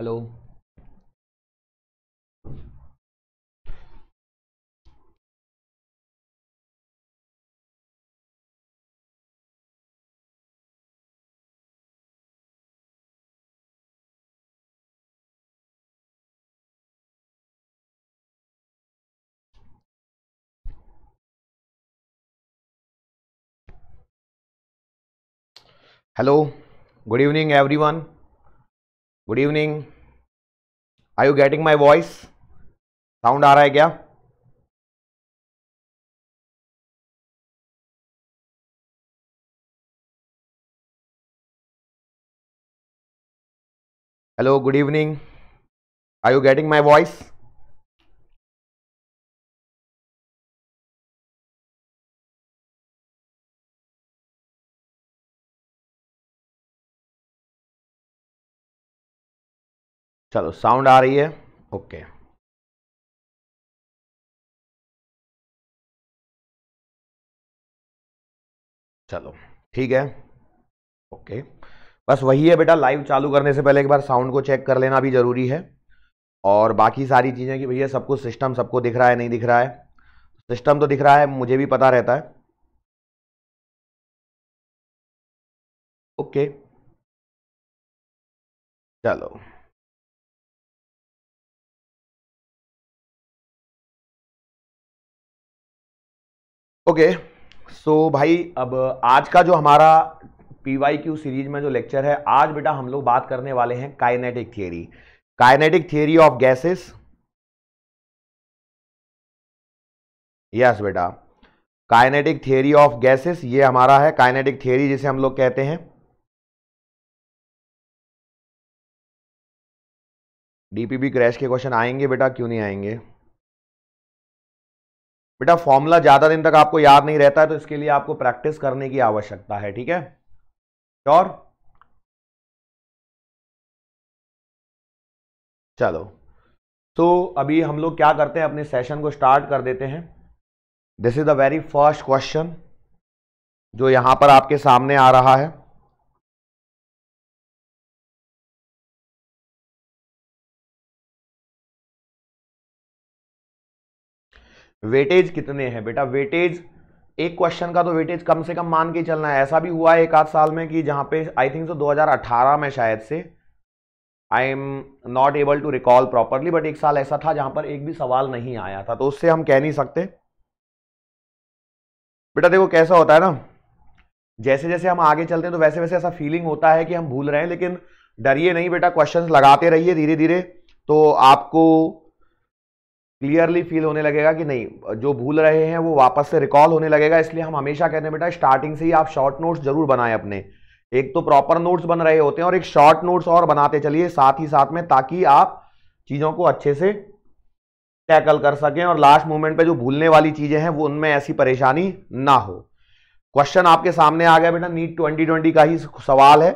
hello Hello, good evening everyone. Good evening I you getting my voice sound आ रहा है क्या hello good evening I you getting my voice चलो sound आ रही है ओके चलो ठीक है ओके बस वही है बेटा लाइव चालू करने से पहले एक बार साउंड को चेक कर लेना भी ज़रूरी है और बाकी सारी चीज़ें कि भैया सब कुछ सिस्टम सबको दिख रहा है नहीं दिख रहा है सिस्टम तो दिख रहा है मुझे भी पता रहता है ओके चलो ओके सो भाई अब आज का जो हमारा पी क्यू सीरीज में जो लेक्चर है आज बेटा हम लोग बात करने वाले हैं kinetic theory kinetic theory of gases yes बेटा काइनेटिक थियोरी ऑफ गैसेस ये हमारा है काइनेटिक थियोरी जिसे हम लोग कहते हैं डीपीबी क्रैश के क्वेश्चन आएंगे बेटा क्यों नहीं आएंगे बेटा फॉर्मूला ज़्यादा दिन तक आपको याद नहीं रहता है तो इसके लिए आपको प्रैक्टिस करने की आवश्यकता है ठीक है और चलो तो अभी हम लोग क्या करते हैं अपने सेशन को स्टार्ट कर देते हैं this is the very first question जो यहां पर आपके सामने आ रहा है वेटेज कितने हैं बेटा वेटेज एक क्वेश्चन का तो वेटेज कम से कम मान के चलना है ऐसा भी हुआ है एक आध साल में कि जहां पे आई थिंक सो 2018 में शायद से I am not able to recall properly but एक साल ऐसा था जहां पर एक भी सवाल नहीं आया था तो उससे हम कह नहीं सकते बेटा देखो कैसा होता है ना जैसे जैसे हम आगे चलते हैं तो वैसे वैसे ऐसा फीलिंग होता है कि हम भूल रहे हैं लेकिन डरिए नहीं बेटा क्वेश्चंस लगाते रहिए धीरे धीरे तो आपको क्लियरली फील होने लगेगा कि नहीं जो भूल रहे हैं वो वापस से रिकॉल होने लगेगा इसलिए हम हमेशा कहते हैं बेटा स्टार्टिंग से ही आप शॉर्ट नोट्स जरूर बनाएं अपने एक तो प्रॉपर नोट्स बन रहे होते हैं और एक शॉर्ट नोट्स और बनाते चलिए साथ ही साथ में ताकि आप चीज़ों को अच्छे से टैकल कर सकें और लास्ट मोमेंट पर जो भूलने वाली चीज़ें हैं वो उनमें ऐसी परेशानी ना हो क्वेश्चन आपके सामने आ गया बेटा नीट ट्वेंटी ट्वेंटी का ही सवाल है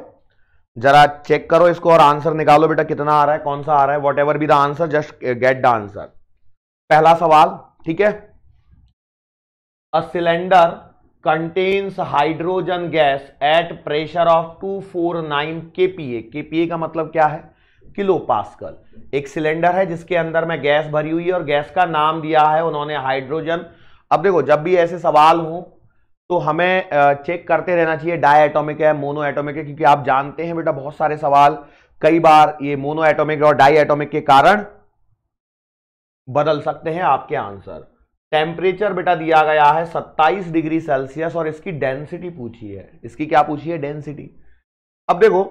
जरा चेक करो इसको और आंसर निकालो बेटा कितना आ रहा है कौन सा आ रहा है whatever be the answer just get the answer पहला सवाल ठीक है a cylinder contains hydrogen gas at pressure of 249 kPa kPa का मतलब क्या है किलो पास्कल एक सिलेंडर है जिसके अंदर में गैस भरी हुई है और गैस का नाम दिया है उन्होंने हाइड्रोजन अब देखो जब भी ऐसे सवाल हो तो हमें चेक करते रहना चाहिए डाई एटोमिक है मोनो एटोमिक है क्योंकि आप जानते हैं बेटा बहुत सारे सवाल कई बार ये मोनो एटोमिक और डाई एटोमिक के कारण बदल सकते हैं आपके आंसर टेम्परेचर बेटा दिया गया है 27 डिग्री सेल्सियस और इसकी डेंसिटी पूछी है इसकी क्या पूछी है डेंसिटी अब देखो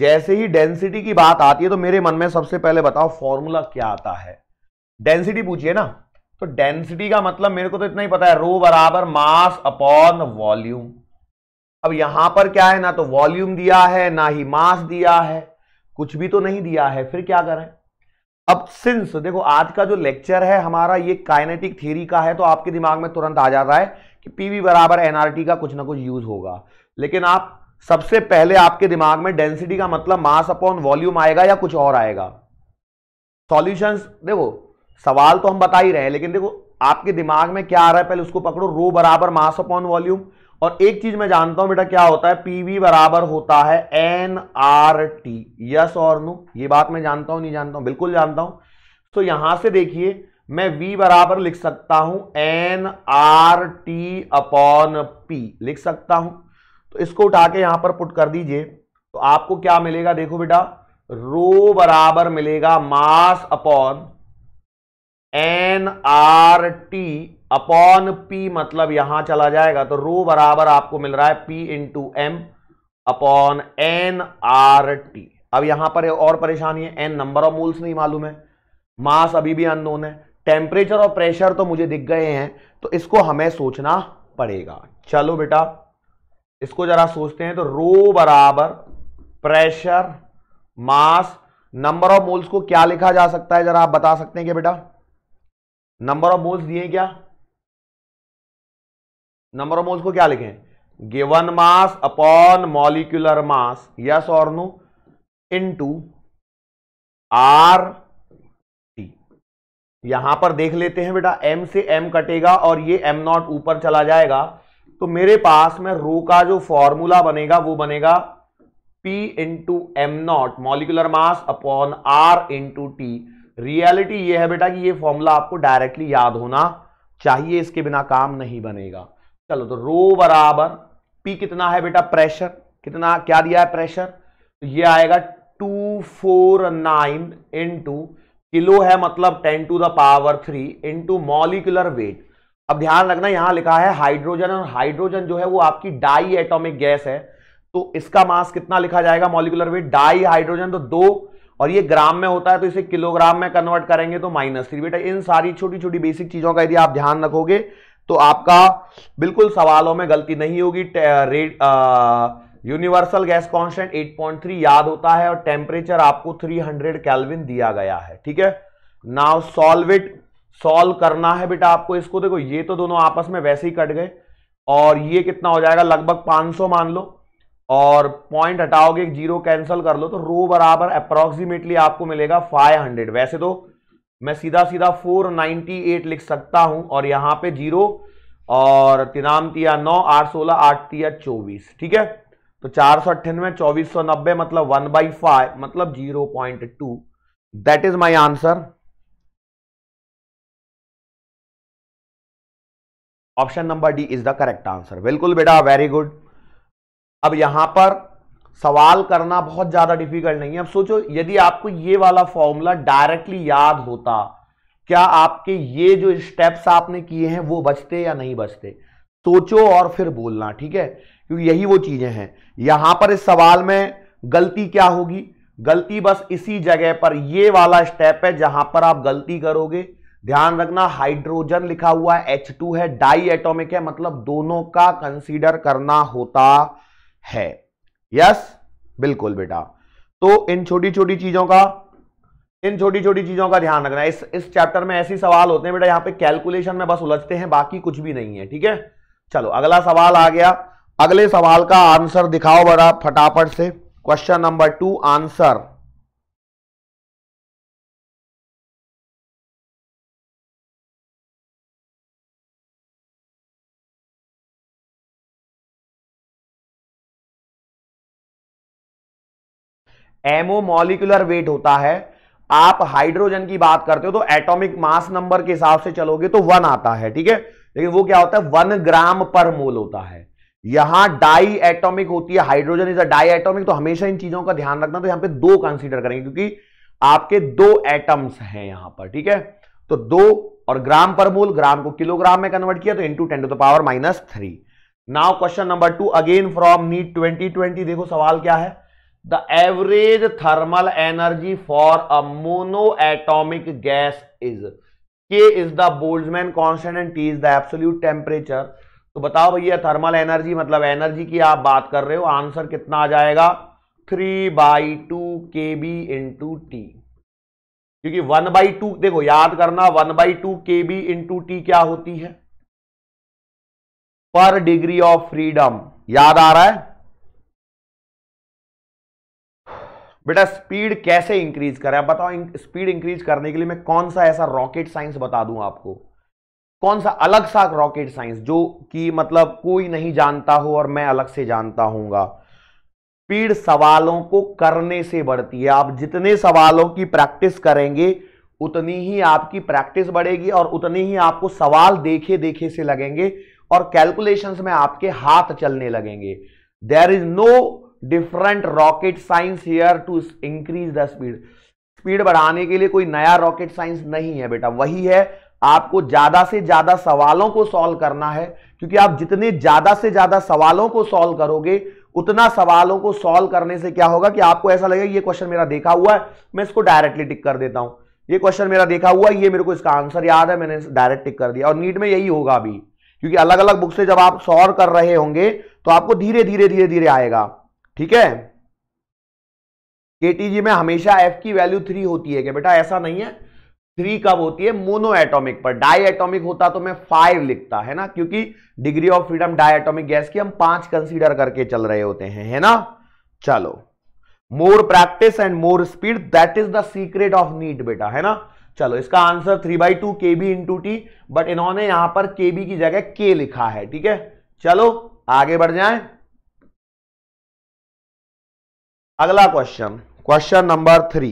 जैसे ही डेंसिटी की बात आती है तो मेरे मन में सबसे पहले बताओ फॉर्मूला क्या आता है डेंसिटी पूछिए ना तो डेंसिटी का मतलब मेरे को तो इतना ही पता है रो बराबर मास अपॉन वॉल्यूम अब यहां पर क्या है ना तो वॉल्यूम दिया है ना ही मास दिया है कुछ भी तो नहीं दिया है फिर क्या करें अब सिंस देखो आज का जो लेक्चर है हमारा ये काइनेटिक थ्योरी का है तो आपके दिमाग में तुरंत आ जाता है कि पीवी बराबर एनआरटी का कुछ ना कुछ यूज होगा लेकिन आप सबसे पहले आपके दिमाग में डेंसिटी का मतलब मास अपॉन वॉल्यूम आएगा या कुछ और आएगा सॉल्यूशंस देखो सवाल तो हम बता ही रहे हैं लेकिन देखो आपके दिमाग में क्या आ रहा है पहले उसको पकड़ो रो बराबर मास अपॉन वॉल्यूम और एक चीज मैं जानता हूं बेटा क्या होता है पीवी बराबर होता है एन आर टी यस और नो ये बात मैं जानता हूं नहीं जानता हूं बिल्कुल जानता हूं तो यहां से देखिए मैं V बराबर लिख सकता हूं N R T upon P लिख सकता हूं तो इसको उठा के यहां पर पुट कर दीजिए तो आपको क्या मिलेगा देखो बेटा रो बराबर मिलेगा mass upon N R T upon P मतलब यहां चला जाएगा तो रो बराबर आपको मिल रहा है P into M upon N R T अब यहां पर और परेशानी है एन नंबर ऑफ मूल्स नहीं मालूम है मास अभी भी अनोन है टेम्परेचर और प्रेशर तो मुझे दिख गए हैं तो इसको हमें सोचना पड़ेगा चलो बेटा इसको जरा सोचते हैं तो रो बराबर pressure mass number of moles को क्या लिखा जा सकता है जरा आप बता सकते हैं क्या बेटा नंबर ऑफ मोल्स दिए क्या नंबर ऑफ मोल्स को क्या लिखें given mass upon molecular mass yes और नो इनटू आर टी यहां पर देख लेते हैं बेटा एम से एम कटेगा और ये एम नॉट ऊपर चला जाएगा तो मेरे पास में रो का जो फॉर्मूला बनेगा वो बनेगा P into M naught molecular mass upon R into T reality ये है बेटा कि ये फॉर्मूला आपको डायरेक्टली याद होना चाहिए इसके बिना काम नहीं बनेगा चलो तो रो बराबर पी कितना है बेटा प्रेशर कितना क्या दिया है प्रेशर तो ये आएगा two four nine two kilo है मतलब ten to the power three into molecular weight अब ध्यान रखना यहां लिखा है हाइड्रोजन और हाइड्रोजन जो है वो आपकी डाई एटोमिक गैस है तो इसका मास कितना लिखा जाएगा मॉलिकुलर वेट डाई हाइड्रोजन तो दो और ये ग्राम में होता है तो इसे किलोग्राम में कन्वर्ट करेंगे तो माइनस थ्री बेटा इन सारी छोटी छोटी बेसिक चीजों का यदि आप ध्यान रखोगे तो आपका बिल्कुल सवालों में गलती नहीं होगी रेड यूनिवर्सल गैस कांस्टेंट 8.3 याद होता है और टेम्परेचर आपको 300 कैलविन दिया गया है ठीक है नाउ सॉल्व इट सॉल्व करना है बेटा आपको इसको देखो ये तो दोनों आपस में वैसे ही कट गए और ये कितना हो जाएगा लगभग 500 मान लो और पॉइंट हटाओगे जीरो कैंसिल कर लो तो रो बराबर अप्रोक्सीमेटली आपको मिलेगा फाइव वैसे तो मैं सीधा सीधा 498 लिख सकता हूं और यहां पे जीरो और तिनाम तिया नौ आठ सोलह आठ तिया चौबीस ठीक है तो चार सौ अट्ठानवे चौबीस सौ नब्बे मतलब वन बाई फाइव मतलब zero point two that is my answer option number D is the correct answer बिल्कुल बेटा वेरी गुड अब यहां पर सवाल करना बहुत ज्यादा डिफिकल्ट नहीं है अब सोचो यदि आपको ये वाला फॉर्मूला डायरेक्टली याद होता क्या आपके ये जो स्टेप्स आपने किए हैं वो बचते या नहीं बचते सोचो और फिर बोलना ठीक है क्योंकि यही वो चीजें हैं यहां पर इस सवाल में गलती क्या होगी गलती बस इसी जगह पर ये वाला स्टेप है जहां पर आप गलती करोगे ध्यान रखना हाइड्रोजन लिखा हुआ है एच टू है डाई एटोमिक है मतलब दोनों का कंसीडर करना होता है यस बिल्कुल बेटा तो इन छोटी छोटी चीजों का इन छोटी छोटी चीजों का ध्यान रखना इस इस चैप्टर में ऐसे सवाल होते हैं बेटा यहां पे कैलकुलेशन में बस उलझते हैं बाकी कुछ भी नहीं है ठीक है चलो अगला सवाल आ गया अगले सवाल का आंसर दिखाओ बड़ा फटाफट से question number two answer MO molecular weight होता है आप हाइड्रोजन की बात करते हो तो एटॉमिक मास नंबर के हिसाब से चलोगे तो वन आता है ठीक है लेकिन वो क्या होता है वन ग्राम पर मोल होता है यहां डाई एटॉमिक होती है hydrogen is a diatomic तो हमेशा इन चीजों का ध्यान रखना तो यहां पे दो कंसीडर करेंगे क्योंकि आपके दो एटम्स हैं यहां पर ठीक है तो दो और ग्राम पर मोल ग्राम को किलोग्राम में कन्वर्ट किया तो into ten to the power minus three now question number two again from NEET twenty देखो सवाल क्या है average thermal energy for a monoatomic gas is K is the Boltzmann constant and T is the absolute temperature तो बताओ भैया thermal energy मतलब energy की आप बात कर रहे हो आंसर कितना आ जाएगा three by two K B into T क्योंकि वन बाई टू देखो याद करना one by two K B into T क्या होती है पर डिग्री ऑफ फ्रीडम याद आ रहा है बेटा स्पीड कैसे इंक्रीज करें आप बताओ इंक, स्पीड इंक्रीज करने के लिए मैं कौन सा ऐसा रॉकेट साइंस बता दूं आपको कौन सा अलग सा रॉकेट साइंस जो कि मतलब कोई नहीं जानता हो और मैं अलग से जानता हूंगा स्पीड सवालों को करने से बढ़ती है आप जितने सवालों की प्रैक्टिस करेंगे उतनी ही आपकी प्रैक्टिस बढ़ेगी और उतनी ही आपको सवाल देखे देखे से लगेंगे और कैलकुलेशंस में आपके हाथ चलने लगेंगे there is no different rocket science here to increase the speed speed बढ़ाने के लिए कोई नया रॉकेट साइंस नहीं है बेटा वही है आपको ज्यादा से ज्यादा सवालों को सॉल्व करना है क्योंकि आप जितने ज्यादा से ज्यादा सवालों को सॉल्व करोगे उतना सवालों को सॉल्व करने से क्या होगा कि आपको ऐसा लगेगा ये क्वेश्चन मेरा देखा हुआ है मैं इसको डायरेक्टली टिक कर देता हूं ये क्वेश्चन मेरा देखा हुआ है ये मेरे को इसका आंसर याद है मैंने डायरेक्ट टिक कर दिया और नीट में यही होगा अभी क्योंकि अलग अलग बुक से जब आप सॉल्व कर रहे होंगे तो आपको धीरे धीरे धीरे धीरे आएगा ठीक है केटीजी में हमेशा एफ की वैल्यू थ्री होती है क्या बेटा ऐसा नहीं है थ्री कब होती है मोनो एटोमिक पर डाई एटोमिक होता तो मैं फाइव लिखता है ना क्योंकि degree of freedom diatomic gas की हम पांच कंसीडर करके चल रहे होते हैं है ना चलो more practice and more speed that is the secret of NEET बेटा है ना चलो इसका answer three by two K B into T but इन्होंने यहां पर के बी की जगह के लिखा है ठीक है चलो आगे बढ़ जाए अगला क्वेश्चन क्वेश्चन नंबर थ्री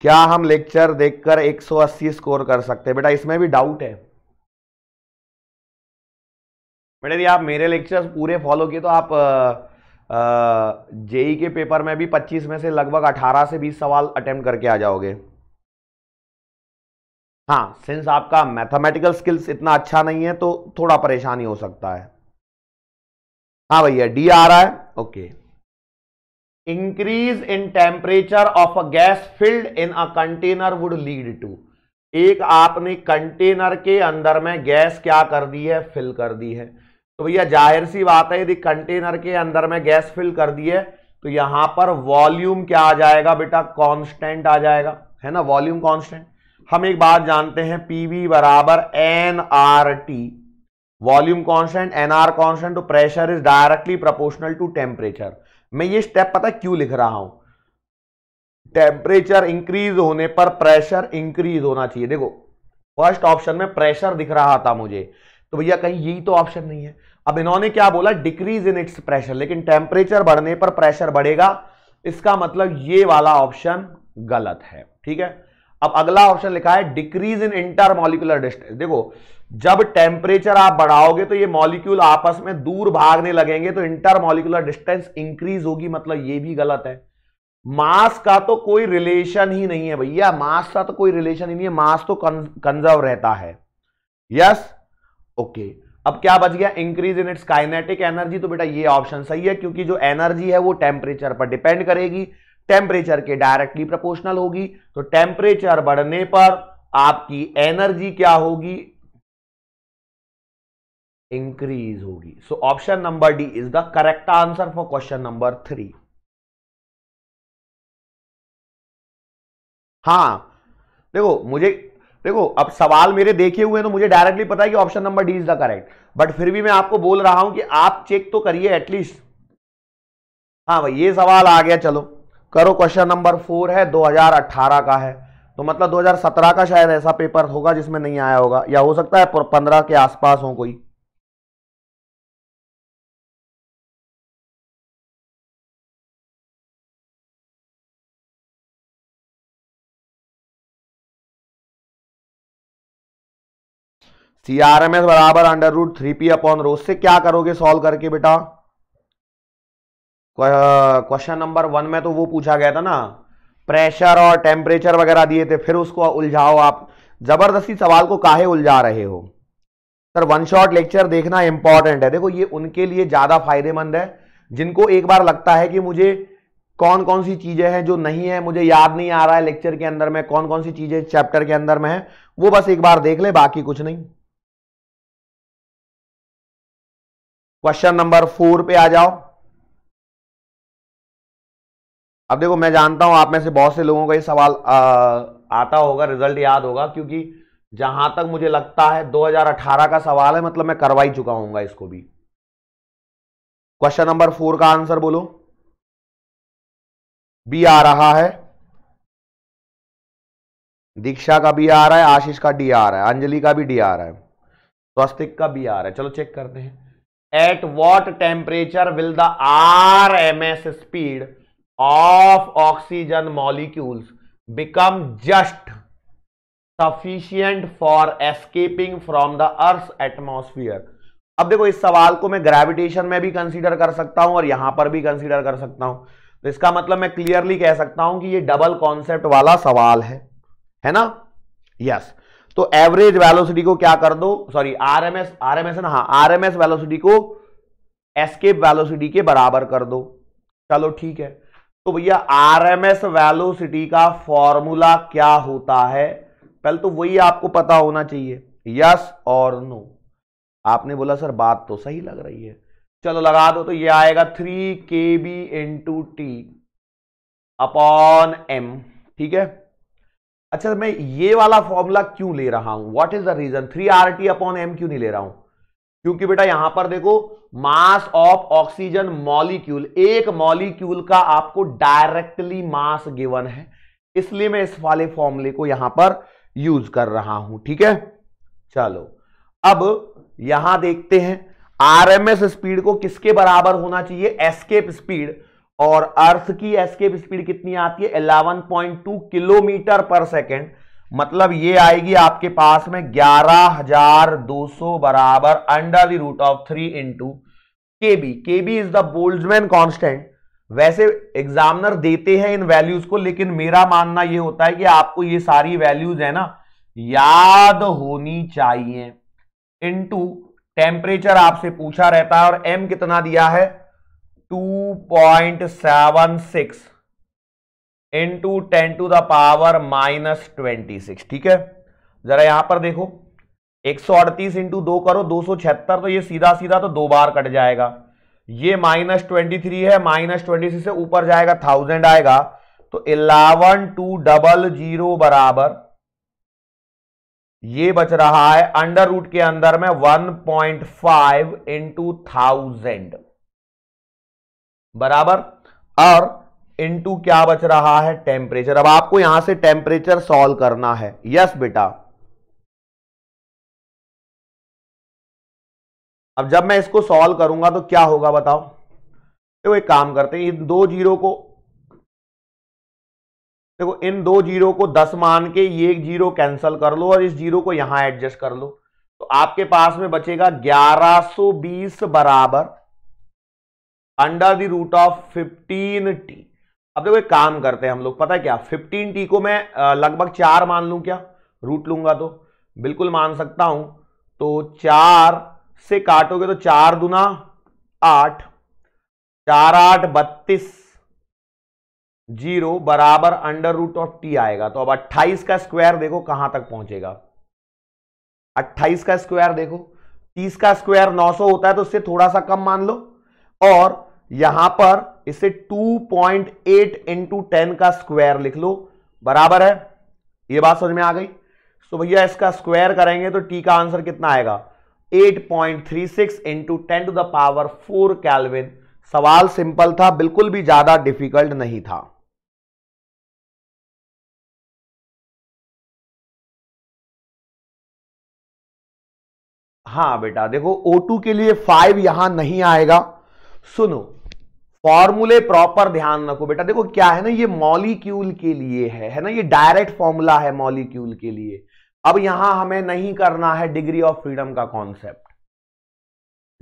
क्या हम लेक्चर देखकर 180 स्कोर कर सकते हैं बेटा इसमें भी डाउट है बेटा यदि आप मेरे लेक्चर्स पूरे फॉलो किए तो आप जेई के पेपर में भी 25 में से लगभग 18 से 20 सवाल अटेम्प्ट करके आ जाओगे हाँ सिंस आपका मैथमेटिकल स्किल्स इतना अच्छा नहीं है तो थोड़ा परेशानी हो सकता है हाँ भैया डी आ रहा है okay increase in temperature of a gas filled in a container would lead to एक आपने कंटेनर के अंदर में गैस क्या कर दी है फिल कर दी है तो भैया जाहिर सी बात है यदि कंटेनर के अंदर में गैस फिल कर दी है तो यहां पर वॉल्यूम क्या आ जाएगा बेटा कांस्टेंट आ जाएगा है ना वॉल्यूम कांस्टेंट हम एक बात जानते हैं पीवी बराबर N R T volume constant N R constant तो pressure is directly proportional to temperature मैं ये स्टेप पता क्यों लिख रहा हूं टेम्परेचर इंक्रीज होने पर प्रेशर इंक्रीज होना चाहिए देखो फर्स्ट ऑप्शन में प्रेशर दिख रहा था मुझे तो भैया कहीं यही e तो ऑप्शन नहीं है अब इन्होंने क्या बोला डिक्रीज इन इट्स प्रेशर लेकिन टेम्परेचर बढ़ने पर प्रेशर बढ़ेगा इसका मतलब ये वाला ऑप्शन गलत है ठीक है अब अगला ऑप्शन लिखा है डिक्रीज इन मॉलिकुलर डिस्टेंस देखो जब टेम्परेचर आप बढ़ाओगे तो ये मॉलिक्यूल आपस में दूर भागने लगेंगे तो इंटरमोलिकुलर डिस्टेंस इंक्रीज होगी मतलब ये भी गलत है मास का तो कोई रिलेशन ही नहीं है भैया मास का तो कोई रिलेशन ही नहीं है मास तो कंजर्व रहता है यस ओके okay. अब क्या बच गया increase in its kinetic energy तो बेटा ये ऑप्शन सही है क्योंकि जो एनर्जी है वो टेम्परेचर पर डिपेंड करेगी टेम्परेचर के डायरेक्टली प्रपोर्शनल होगी तो टेम्परेचर बढ़ने पर आपकी एनर्जी क्या होगी इंक्रीज होगी so option number D is the correct answer for question number three हां देखो मुझे देखो अब सवाल मेरे देखे हुए हैं तो मुझे डायरेक्टली पता है कि option number D is the correct but फिर भी मैं आपको बोल रहा हूं कि आप चेक तो करिए एटलीस्ट हाँ भाई ये सवाल आ गया चलो करो क्वेश्चन नंबर फोर है 2018 का है तो मतलब 2017 का शायद ऐसा पेपर होगा जिसमें नहीं आया होगा या हो सकता है पंद्रह के आसपास हो कोई सी आर एम एस बराबर under root three P upon rho से क्या करोगे सॉल्व करके बेटा क्वेश्चन नंबर वन में तो वो पूछा गया था ना प्रेशर और टेम्परेचर वगैरह दिए थे फिर उसको उलझाओ आप जबरदस्ती सवाल को काहे उलझा रहे हो सर वन शॉट लेक्चर देखना इंपॉर्टेंट है देखो ये उनके लिए ज्यादा फायदेमंद है जिनको एक बार लगता है कि मुझे कौन कौन सी चीजें हैं जो नहीं है मुझे याद नहीं आ रहा है लेक्चर के अंदर में कौन कौन सी चीजें चैप्टर के अंदर में है वो बस एक बार देख ले बाकी कुछ नहीं क्वेश्चन नंबर फोर पे आ जाओ अब देखो मैं जानता हूं आप में से बहुत से लोगों का ये सवाल आ, आता होगा रिजल्ट याद होगा क्योंकि जहां तक मुझे लगता है 2018 का सवाल है मतलब मैं करवा ही चुका हूंगा इसको भी क्वेश्चन नंबर फोर का आंसर बोलो बी आ रहा है दीक्षा का बी आ रहा है आशीष का डी आ रहा है अंजलि का भी डी आ रहा है स्वस्तिक का बी आ रहा है चलो चेक करते हैं at what temperature will the R M S speed of oxygen molecules become just sufficient for escaping from the earth atmosphere अब देखो इस सवाल को मैं ग्रेविटेशन में भी कंसिडर कर सकता हूं और यहां पर भी कंसिडर कर सकता हूं तो इसका मतलब मैं क्लियरली कह सकता हूं कि यह डबल कॉन्सेप्ट वाला सवाल है है ना यस yes. तो एवरेज वेलोसिटी को क्या कर दो सॉरी आरएमएस आरएमएस है ना हाँ आरएमएस वेलोसिटी को एस्केप वेलोसिटी के बराबर कर दो चलो ठीक है तो भैया आरएमएस वेलोसिटी का फॉर्मूला क्या होता है पहले तो वही आपको पता होना चाहिए यस और नो आपने बोला सर बात तो सही लग रही है चलो लगा दो तो ये आएगा three K B into T upon M ठीक है अच्छा मैं ये वाला फॉर्मूला क्यों ले रहा हूं what is the reason three R T upon M क्यों नहीं ले रहा हूं क्योंकि बेटा यहां पर देखो मास ऑफ ऑक्सीजन मॉलिक्यूल एक मॉलिक्यूल का आपको डायरेक्टली मास गिवन है इसलिए मैं इस वाले फॉर्मूले को यहां पर यूज कर रहा हूं ठीक है चलो अब यहां देखते हैं आरएमएस स्पीड को किसके बराबर होना चाहिए एस्केप स्पीड और अर्थ की एस्केप स्पीड कितनी आती है टू किलोमीटर पर सेकेंड मतलब ये आएगी आपके पास में 11,200 बराबर under the root of three into K B K B is the Boltzmann constant वैसे एग्जामिनर देते हैं इन वैल्यूज को लेकिन मेरा मानना यह होता है कि आपको ये सारी वैल्यूज है ना याद होनी चाहिए इनटू टेम्परेचर आपसे पूछा रहता है और एम कितना दिया है 2.76 into ten to the power minus twenty six ठीक है जरा यहां पर देखो एक सौ अड़तीस इंटू दो करो दो सौ छिहत्तर तो ये सीधा सीधा तो दो बार कट जाएगा ये माइनस ट्वेंटी थ्री है माइनस ट्वेंटी सिक्स से ऊपर जाएगा थाउजेंड आएगा तो इलेवन टू डबल जीरो बराबर ये बच रहा है अंडर रूट के अंदर में one point five into thousand बराबर और इनटू क्या बच रहा है टेम्परेचर अब आपको यहां से टेम्परेचर सॉल्व करना है यस बेटा अब जब मैं इसको सॉल्व करूंगा तो क्या होगा बताओ देखो एक काम करते हैं इन दो जीरो को देखो इन दो जीरो को दस मान के ये एक जीरो कैंसिल कर लो और इस जीरो को यहां एडजस्ट कर लो तो आपके पास में बचेगा 1120 बराबर under the root of fifteen T अब देखो एक काम करते हैं हम लोग पता है क्या फिफ्टीन टी को मैं लगभग चार मान लू क्या रूट लूंगा तो बिल्कुल मान सकता हूं तो चार से काटोगे तो चार दुना आठ चार आठ बत्तीस जीरो बराबर अंडर रूट ऑफ टी आएगा तो अब अट्ठाईस का स्क्वायर देखो कहां तक पहुंचेगा अट्ठाईस का स्क्वायर देखो तीस का स्क्वायर नौ सौ होता है तो उससे थोड़ा सा कम मान लो और यहां पर इसे 2.8 पॉइंट एट इंटू टेन का स्क्वायर लिख लो बराबर है ये बात समझ में आ गई तो भैया इसका स्क्वायर करेंगे तो टी का आंसर कितना आएगा 8.36 point three six into ten to the power four kelvin सवाल सिंपल था बिल्कुल भी ज्यादा डिफिकल्ट नहीं था हाँ बेटा देखो O2 के लिए फाइव यहां नहीं आएगा सुनो फॉर्मूले प्रॉपर ध्यान रखो बेटा देखो क्या है ना ये मॉलिक्यूल के लिए है है ना ये डायरेक्ट फॉर्मूला है मॉलिक्यूल के लिए अब यहां हमें नहीं करना है डिग्री ऑफ फ्रीडम का कॉन्सेप्ट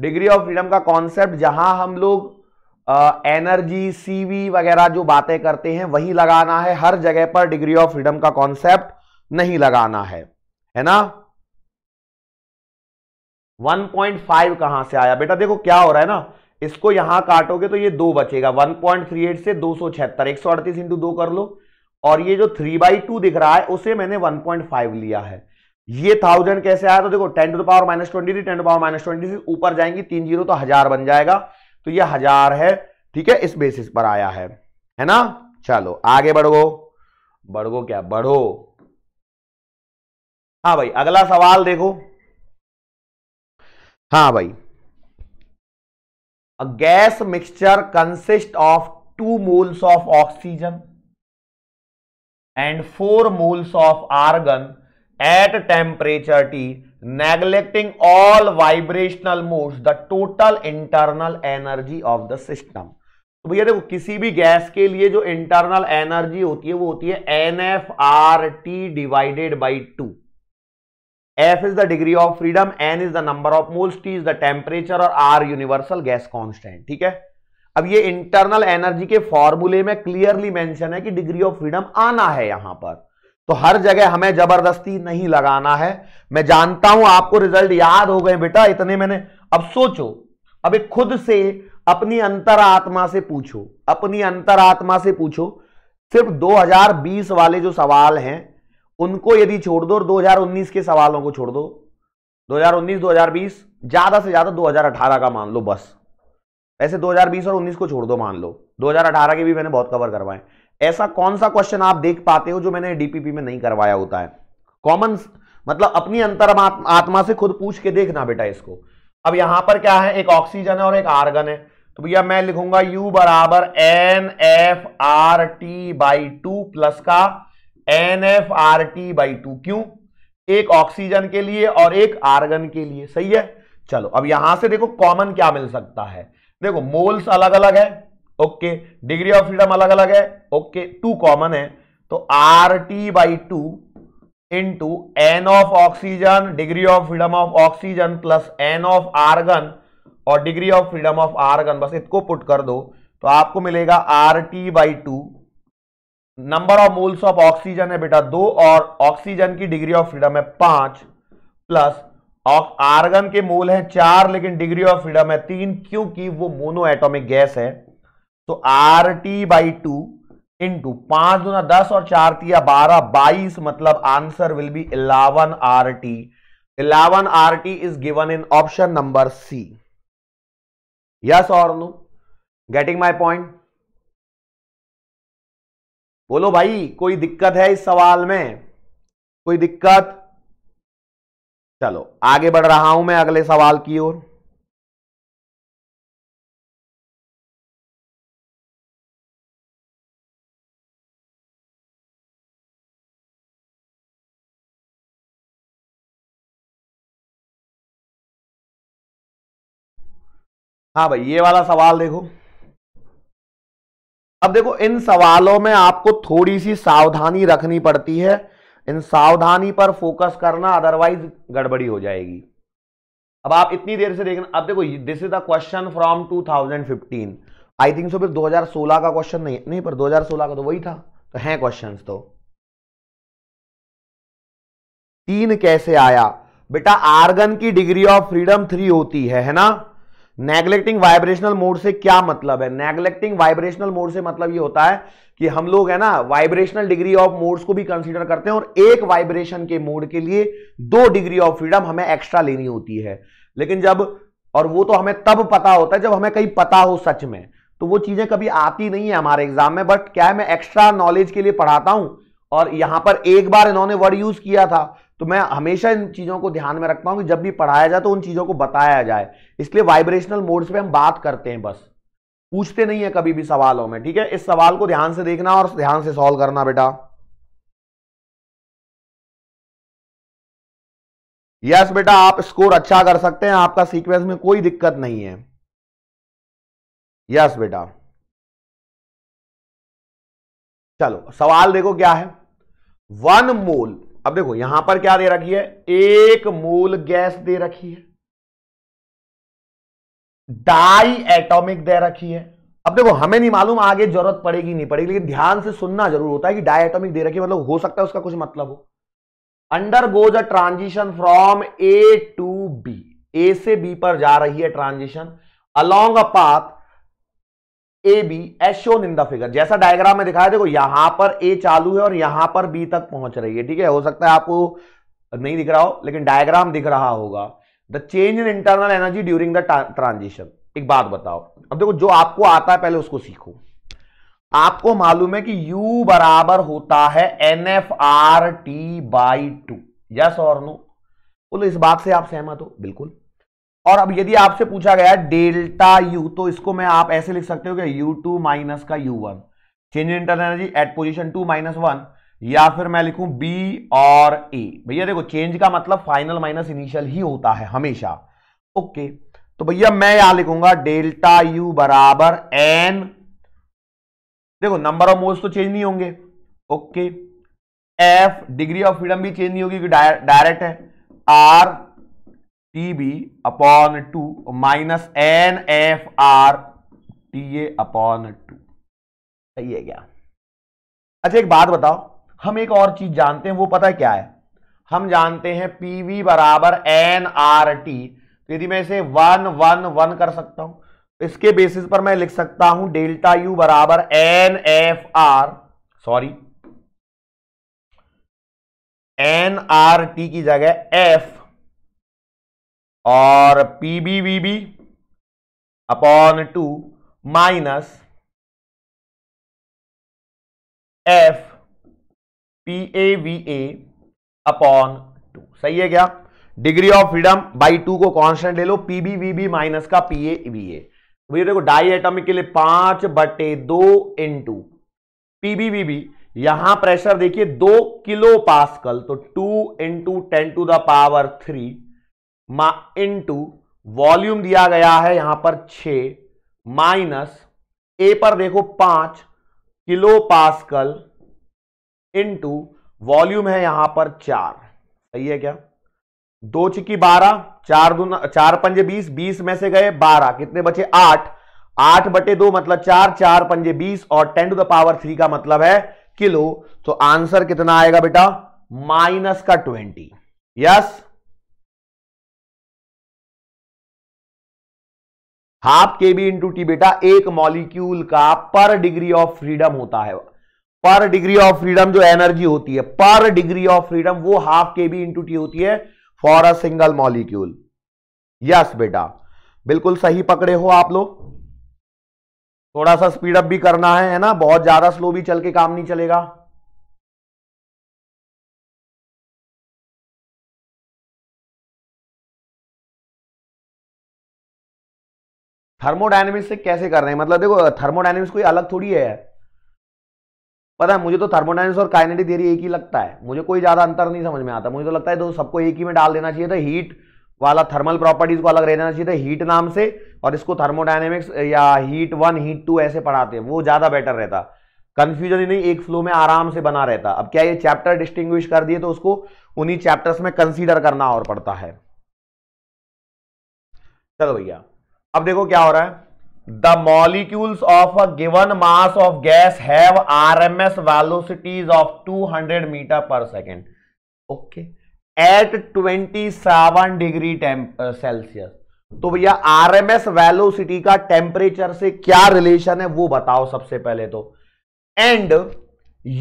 डिग्री ऑफ फ्रीडम का कॉन्सेप्ट जहां हम लोग एनर्जी सीवी वगैरह जो बातें करते हैं वही लगाना है हर जगह पर डिग्री ऑफ फ्रीडम का कॉन्सेप्ट नहीं लगाना है है ना 1.5 कहां से आया बेटा देखो क्या हो रहा है ना इसको यहां काटोगे तो ये दो बचेगा 1.38 से दो सौ छिहत्तर एक सौ अड़तीस इंटू दो कर लो और ये जो थ्री बाई टू दिख रहा है उसे मैंने 1.5 लिया है ये थाउजेंड कैसे आया तो देखो ten to the power minus twenty three ten to power minus twenty three ऊपर जाएंगी तीन जीरो तो हजार बन जाएगा तो ये हजार है ठीक है इस बेसिस पर आया है है ना चलो आगे बढ़ो बढ़ो क्या बढ़ो हाँ भाई अगला सवाल देखो हाँ भाई a gas mixture consists of 2 moles of oxygen and 4 moles of argon at temperature T neglecting all vibrational modes the total internal energy of the system तो भैया देखो किसी भी गैस के लिए जो इंटरनल एनर्जी होती है वो होती है N F R T divided by two F is the degree of freedom N is the number of moles T is the temperature और आर यूनिवर्सल गैस कॉन्स्टेंट ठीक है अब ये इंटरनल एनर्जी के फॉर्मूले में क्लियरली मैंशन है कि डिग्री ऑफ फ्रीडम आना है यहां पर तो हर जगह हमें जबरदस्ती नहीं लगाना है मैं जानता हूं आपको रिजल्ट याद हो गए बेटा इतने मैंने अब सोचो अभी खुद से अपनी अंतरात्मा से पूछो अपनी अंतरात्मा से पूछो सिर्फ 2020 वाले जो सवाल हैं उनको यदि छोड़ दो और 2019 के सवालों को छोड़ दो 2019 2020 ज्यादा से ज्यादा 2018 का मान लो बस ऐसे 2020 और 19 को छोड़ दो मान लो 2018 के भी मैंने बहुत कवर करवाए ऐसा कौन सा क्वेश्चन आप देख पाते हो जो मैंने डीपीपी में नहीं करवाया होता है कॉमन मतलब अपनी अंतर आत्मा से खुद पूछ के देखना बेटा इसको अब यहां पर क्या है एक ऑक्सीजन है और एक आर्गन है तो भैया मैं लिखूंगा U बराबर N F R T by two plus का N F R T by two क्यू एक ऑक्सीजन के लिए और एक आर्गन के लिए सही है चलो अब यहां से देखो कॉमन क्या मिल सकता है देखो मोल्स अलग अलग है ओके डिग्री ऑफ फ्रीडम अलग अलग है ओके टू कॉमन है तो R T by two into N of oxygen degree of freedom of oxygen plus N of argon और degree of freedom of argon बस इसको पुट कर दो तो आपको मिलेगा R T by two number of moles of oxygen है बेटा दो और ऑक्सीजन की डिग्री ऑफ फ्रीडम है पांच प्लस आर्गन के मोल है चार लेकिन डिग्री ऑफ फ्रीडम है तीन क्योंकि वो मोनो एटोमिक गैस है तो R T by two into पांच दुना दस और चार तीया बारह बाईस मतलब answer will be eleven R T eleven R T is given in option number C yes और नो गेटिंग माई पॉइंट बोलो भाई कोई दिक्कत है इस सवाल में कोई दिक्कत चलो आगे बढ़ रहा हूं मैं अगले सवाल की ओर हाँ भाई ये वाला सवाल देखो अब देखो इन सवालों में आपको थोड़ी सी सावधानी रखनी पड़ती है इन सावधानी पर फोकस करना अदरवाइज गड़बड़ी हो जाएगी अब आप इतनी देर से देखना अब देखो this is the question from 2015 I think so फिर दो का क्वेश्चन नहीं नहीं पर 2016 का तो वही था तो हैं क्वेश्चंस तो तीन कैसे आया बेटा आर्गन की डिग्री ऑफ फ्रीडम थ्री होती है है ना नेग्लेक्टिंग वाइब्रेशनल मोड से क्या मतलब है नेग्लेक्टिंग वाइब्रेशनल मोड से मतलब ये होता है कि हम लोग है ना वाइब्रेशनल डिग्री ऑफ मोड्स को भी कंसीडर करते हैं और एक वाइब्रेशन के मोड के लिए दो डिग्री ऑफ फ्रीडम हमें एक्स्ट्रा लेनी होती है लेकिन जब और वो तो हमें तब पता होता है जब हमें कहीं पता हो सच में तो वो चीजें कभी आती नहीं है हमारे एग्जाम में बट क्या है मैं एक्स्ट्रा नॉलेज के लिए पढ़ाता हूं और यहां पर एक बार इन्होंने वर्ड यूज किया था तो मैं हमेशा इन चीज़ों को ध्यान में रखता हूं कि जब भी पढ़ाया जाए तो उन चीज़ों को बताया जाए इसलिए वाइब्रेशनल मोड्स पे हम बात करते हैं बस पूछते नहीं है कभी भी सवालों में ठीक है इस सवाल को ध्यान से देखना और ध्यान से सॉल्व करना बेटा यस बेटा आप स्कोर अच्छा कर सकते हैं आपका सीक्वेंस में कोई दिक्कत नहीं है यस बेटा चलो सवाल देखो क्या है वन मोल अब देखो यहां पर क्या दे रखी है एक मूल गैस दे रखी है डाई एटॉमिक दे रखी है अब देखो हमें नहीं मालूम आगे जरूरत पड़ेगी नहीं पड़ेगी लेकिन ध्यान से सुनना जरूर होता है कि डाई एटॉमिक दे रखी है मतलब हो सकता है उसका कुछ मतलब हो undergoes a transition from A to B A से बी पर जा रही है transition along a path A B as shown in the figure जैसा डायग्राम में दिखाया देखो यहां पर ए चालू है और यहां पर बी तक पहुंच रही है ठीक है हो सकता है आपको नहीं दिख रहा हो लेकिन डायग्राम दिख रहा होगा the change in internal energy during the transition एक बात बताओ अब देखो जो आपको आता है पहले उसको सीखो आपको मालूम है कि U बराबर होता है N F R T by two yes और नो बोलो इस बात से आप सहमत हो बिल्कुल और अब यदि आपसे पूछा गया डेल्टा यू तो इसको मैं आप ऐसे लिख सकते हो कि यू टू माइनस का U one change in internal energy at position two minus one या फिर मैं लिखूं बी और ए भैया देखो चेंज का मतलब फाइनल माइनस इनिशियल ही होता है हमेशा ओके तो भैया मैं यहां लिखूंगा डेल्टा यू बराबर एन देखो नंबर ऑफ मोल्स तो चेंज नहीं होंगे okay F degree of freedom भी चेंज नहीं होगी क्योंकि डायरेक्ट है R T B upon two minus N F R T A upon two सही है क्या अच्छा एक बात बताओ हम एक और चीज जानते हैं वो पता है क्या है हम जानते हैं पीवी बराबर एन आर टी तो यदि मैं इसे वन वन वन कर सकता हूं तो इसके बेसिस पर मैं लिख सकता हूं डेल्टा यू बराबर N F R sorry N R T की जगह एफ और P B V B upon two minus F P A V A upon two सही है क्या degree of freedom by two को कांस्टेंट ले लो पीबीवीबी माइनस का पी ए वी ए भैया देखो डाई एटॉमिक के लिए पांच बटे दो इन टू पीबी वीबी यहां प्रेशर देखिए दो किलो पास्कल तो two into ten to the power three मा इनटू वॉल्यूम दिया गया है यहां पर छ माइनस ए पर देखो पांच किलो पास्कल इंटू वॉल्यूम है यहां पर चार सही है क्या दो चिक्की बारह चार दो चार पंजे बीस बीस में से गए बारह कितने बचे आठ आठ बटे दो मतलब चार चार पंजे बीस और ten to the power three का मतलब है किलो तो आंसर कितना आएगा बेटा माइनस का twenty yes half K B into T बेटा एक मॉलिक्यूल का पर डिग्री ऑफ फ्रीडम होता है पर डिग्री ऑफ फ्रीडम जो एनर्जी होती है पर डिग्री ऑफ फ्रीडम वो half K B into T होती है for a single molecule yes बेटा बिल्कुल सही पकड़े हो आप लोग थोड़ा सा स्पीड अप भी करना है है ना बहुत ज्यादा स्लो भी चल के काम नहीं चलेगा थर्मोडाइनमिक्स से कैसे कर रहे हैं मतलब देखो थर्मोडाइनमिक्स कोई अलग थोड़ी है पता है मुझे तो थर्मोडाइनमिक्स और काइनेटिक थियरी एक ही लगता है मुझे कोई ज़्यादा अंतर नहीं समझ में आता मुझे तो लगता है दो सबको एक ही में डाल देना चाहिए था हीट वाला थर्मल प्रॉपर्टीज को अलग रह देना चाहिए था हीट नाम से और इसको थर्मोडाइनमिक्स या हीट वन हीट टू ऐसे पढ़ाते हैं वो ज़्यादा बेटर रहता कन्फ्यूजन ही नहीं एक फ्लो में आराम से बना रहता अब क्या ये चैप्टर डिस्टिंग्विश कर दिए तो उसको उन्हीं चैप्टर्स में कंसीडर करना और पड़ता है चलो भैया अब देखो क्या हो रहा है the molecules of a given mass of gas have RMS velocities of 200 metre per second okay at 27 degree Celsius तो भैया आरएमएस वेलोसिटी का टेम्परेचर से क्या रिलेशन है वो बताओ सबसे पहले तो एंड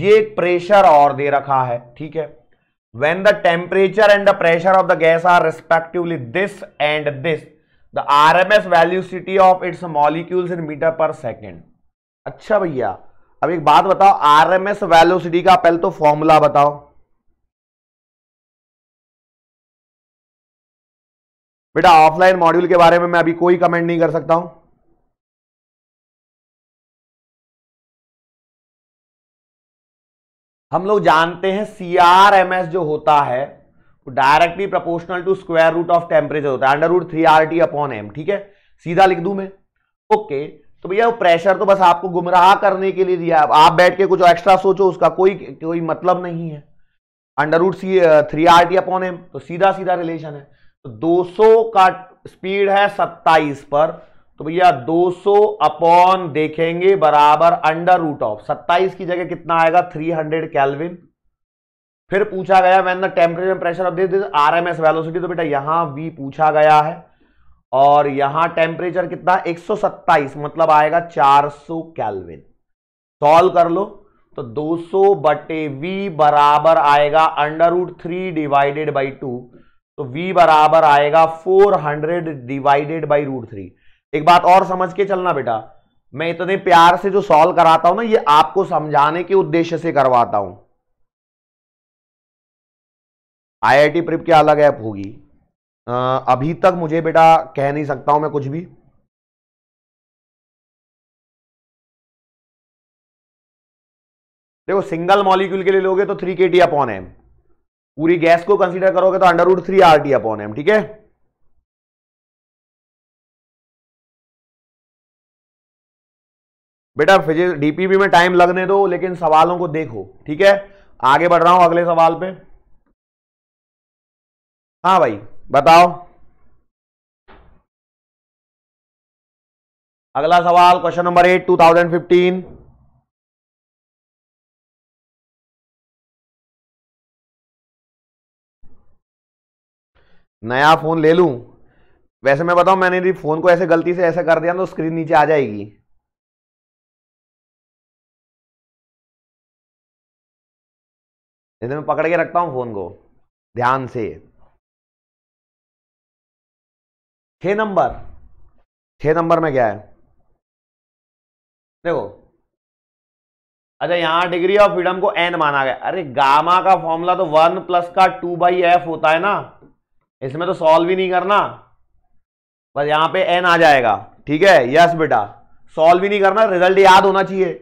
ये प्रेशर और दे रखा है ठीक है when the temperature and the pressure of the gas are respectively this and this the R M S velocity of its molecules in metre per second अच्छा भैया अब एक बात बताओ आर एम एस वैल्यूसिटी का पहले तो फॉर्मूला बताओ बेटा ऑफलाइन मॉड्यूल के बारे में मैं अभी कोई कमेंट नहीं कर सकता हूं हम लोग जानते हैं सी आर एम एस जो होता है तो directly proportional to square root of temperature होता है under root three R T upon M ठीक है सीधा लिख दू मैं ओके okay, तो भैया वो प्रेशर तो बस आपको गुमराह करने के लिए दिया आप बैठ के कुछ एक्स्ट्रा सोचो उसका कोई कोई मतलब नहीं है under root C three R T upon M तो सीधा सीधा रिलेशन है तो 200 का स्पीड है 27 पर तो भैया 200 अपॉन देखेंगे बराबर अंडर रूट ऑफ 27 की जगह कितना आएगा 300 कैलविन फिर पूछा गया when the temperature and pressure of this this S velocity तो बेटा यहां वी पूछा गया है और यहां टेम्परेचर कितना 127 मतलब आएगा 400 कैलविन सॉल्व कर लो तो 200 बटे वी बराबर आएगा under root three divided by two तो वी बराबर आएगा 400 डिवाइडेड बाई रूट थ्री एक बात और समझ के चलना बेटा मैं इतने प्यार से जो सॉल्व कराता हूं ना ये आपको समझाने के उद्देश्य से करवाता हूं आईआईटी प्रिप की अलग ऐप होगी अभी तक मुझे बेटा कह नहीं सकता हूं मैं कुछ भी देखो सिंगल मॉलिक्यूल के लिए लोगे तो three K T upon M पूरी गैस को कंसीडर करोगे तो under root three R T upon M ठीक है बेटा फिजिक्स डीपीबी में टाइम लगने दो लेकिन सवालों को देखो ठीक है आगे बढ़ रहा हूं अगले सवाल पे हाँ भाई बताओ अगला सवाल question number eight two thousand fifteen नया फोन ले लूं वैसे मैं बताऊं मैंने यदि फोन को ऐसे गलती से ऐसे कर दिया तो स्क्रीन नीचे आ जाएगी मैं पकड़ के रखता हूं फोन को ध्यान से छः नंबर छः नंबर में क्या है देखो अच्छा यहां डिग्री ऑफ फ्रीडम को एन माना गया अरे गामा का फॉर्मूला तो वन प्लस का टू बाई एफ होता है ना इसमें तो सॉल्व ही नहीं करना बस यहां पे एन आ जाएगा ठीक है यस बेटा सॉल्व ही नहीं करना रिजल्ट याद होना चाहिए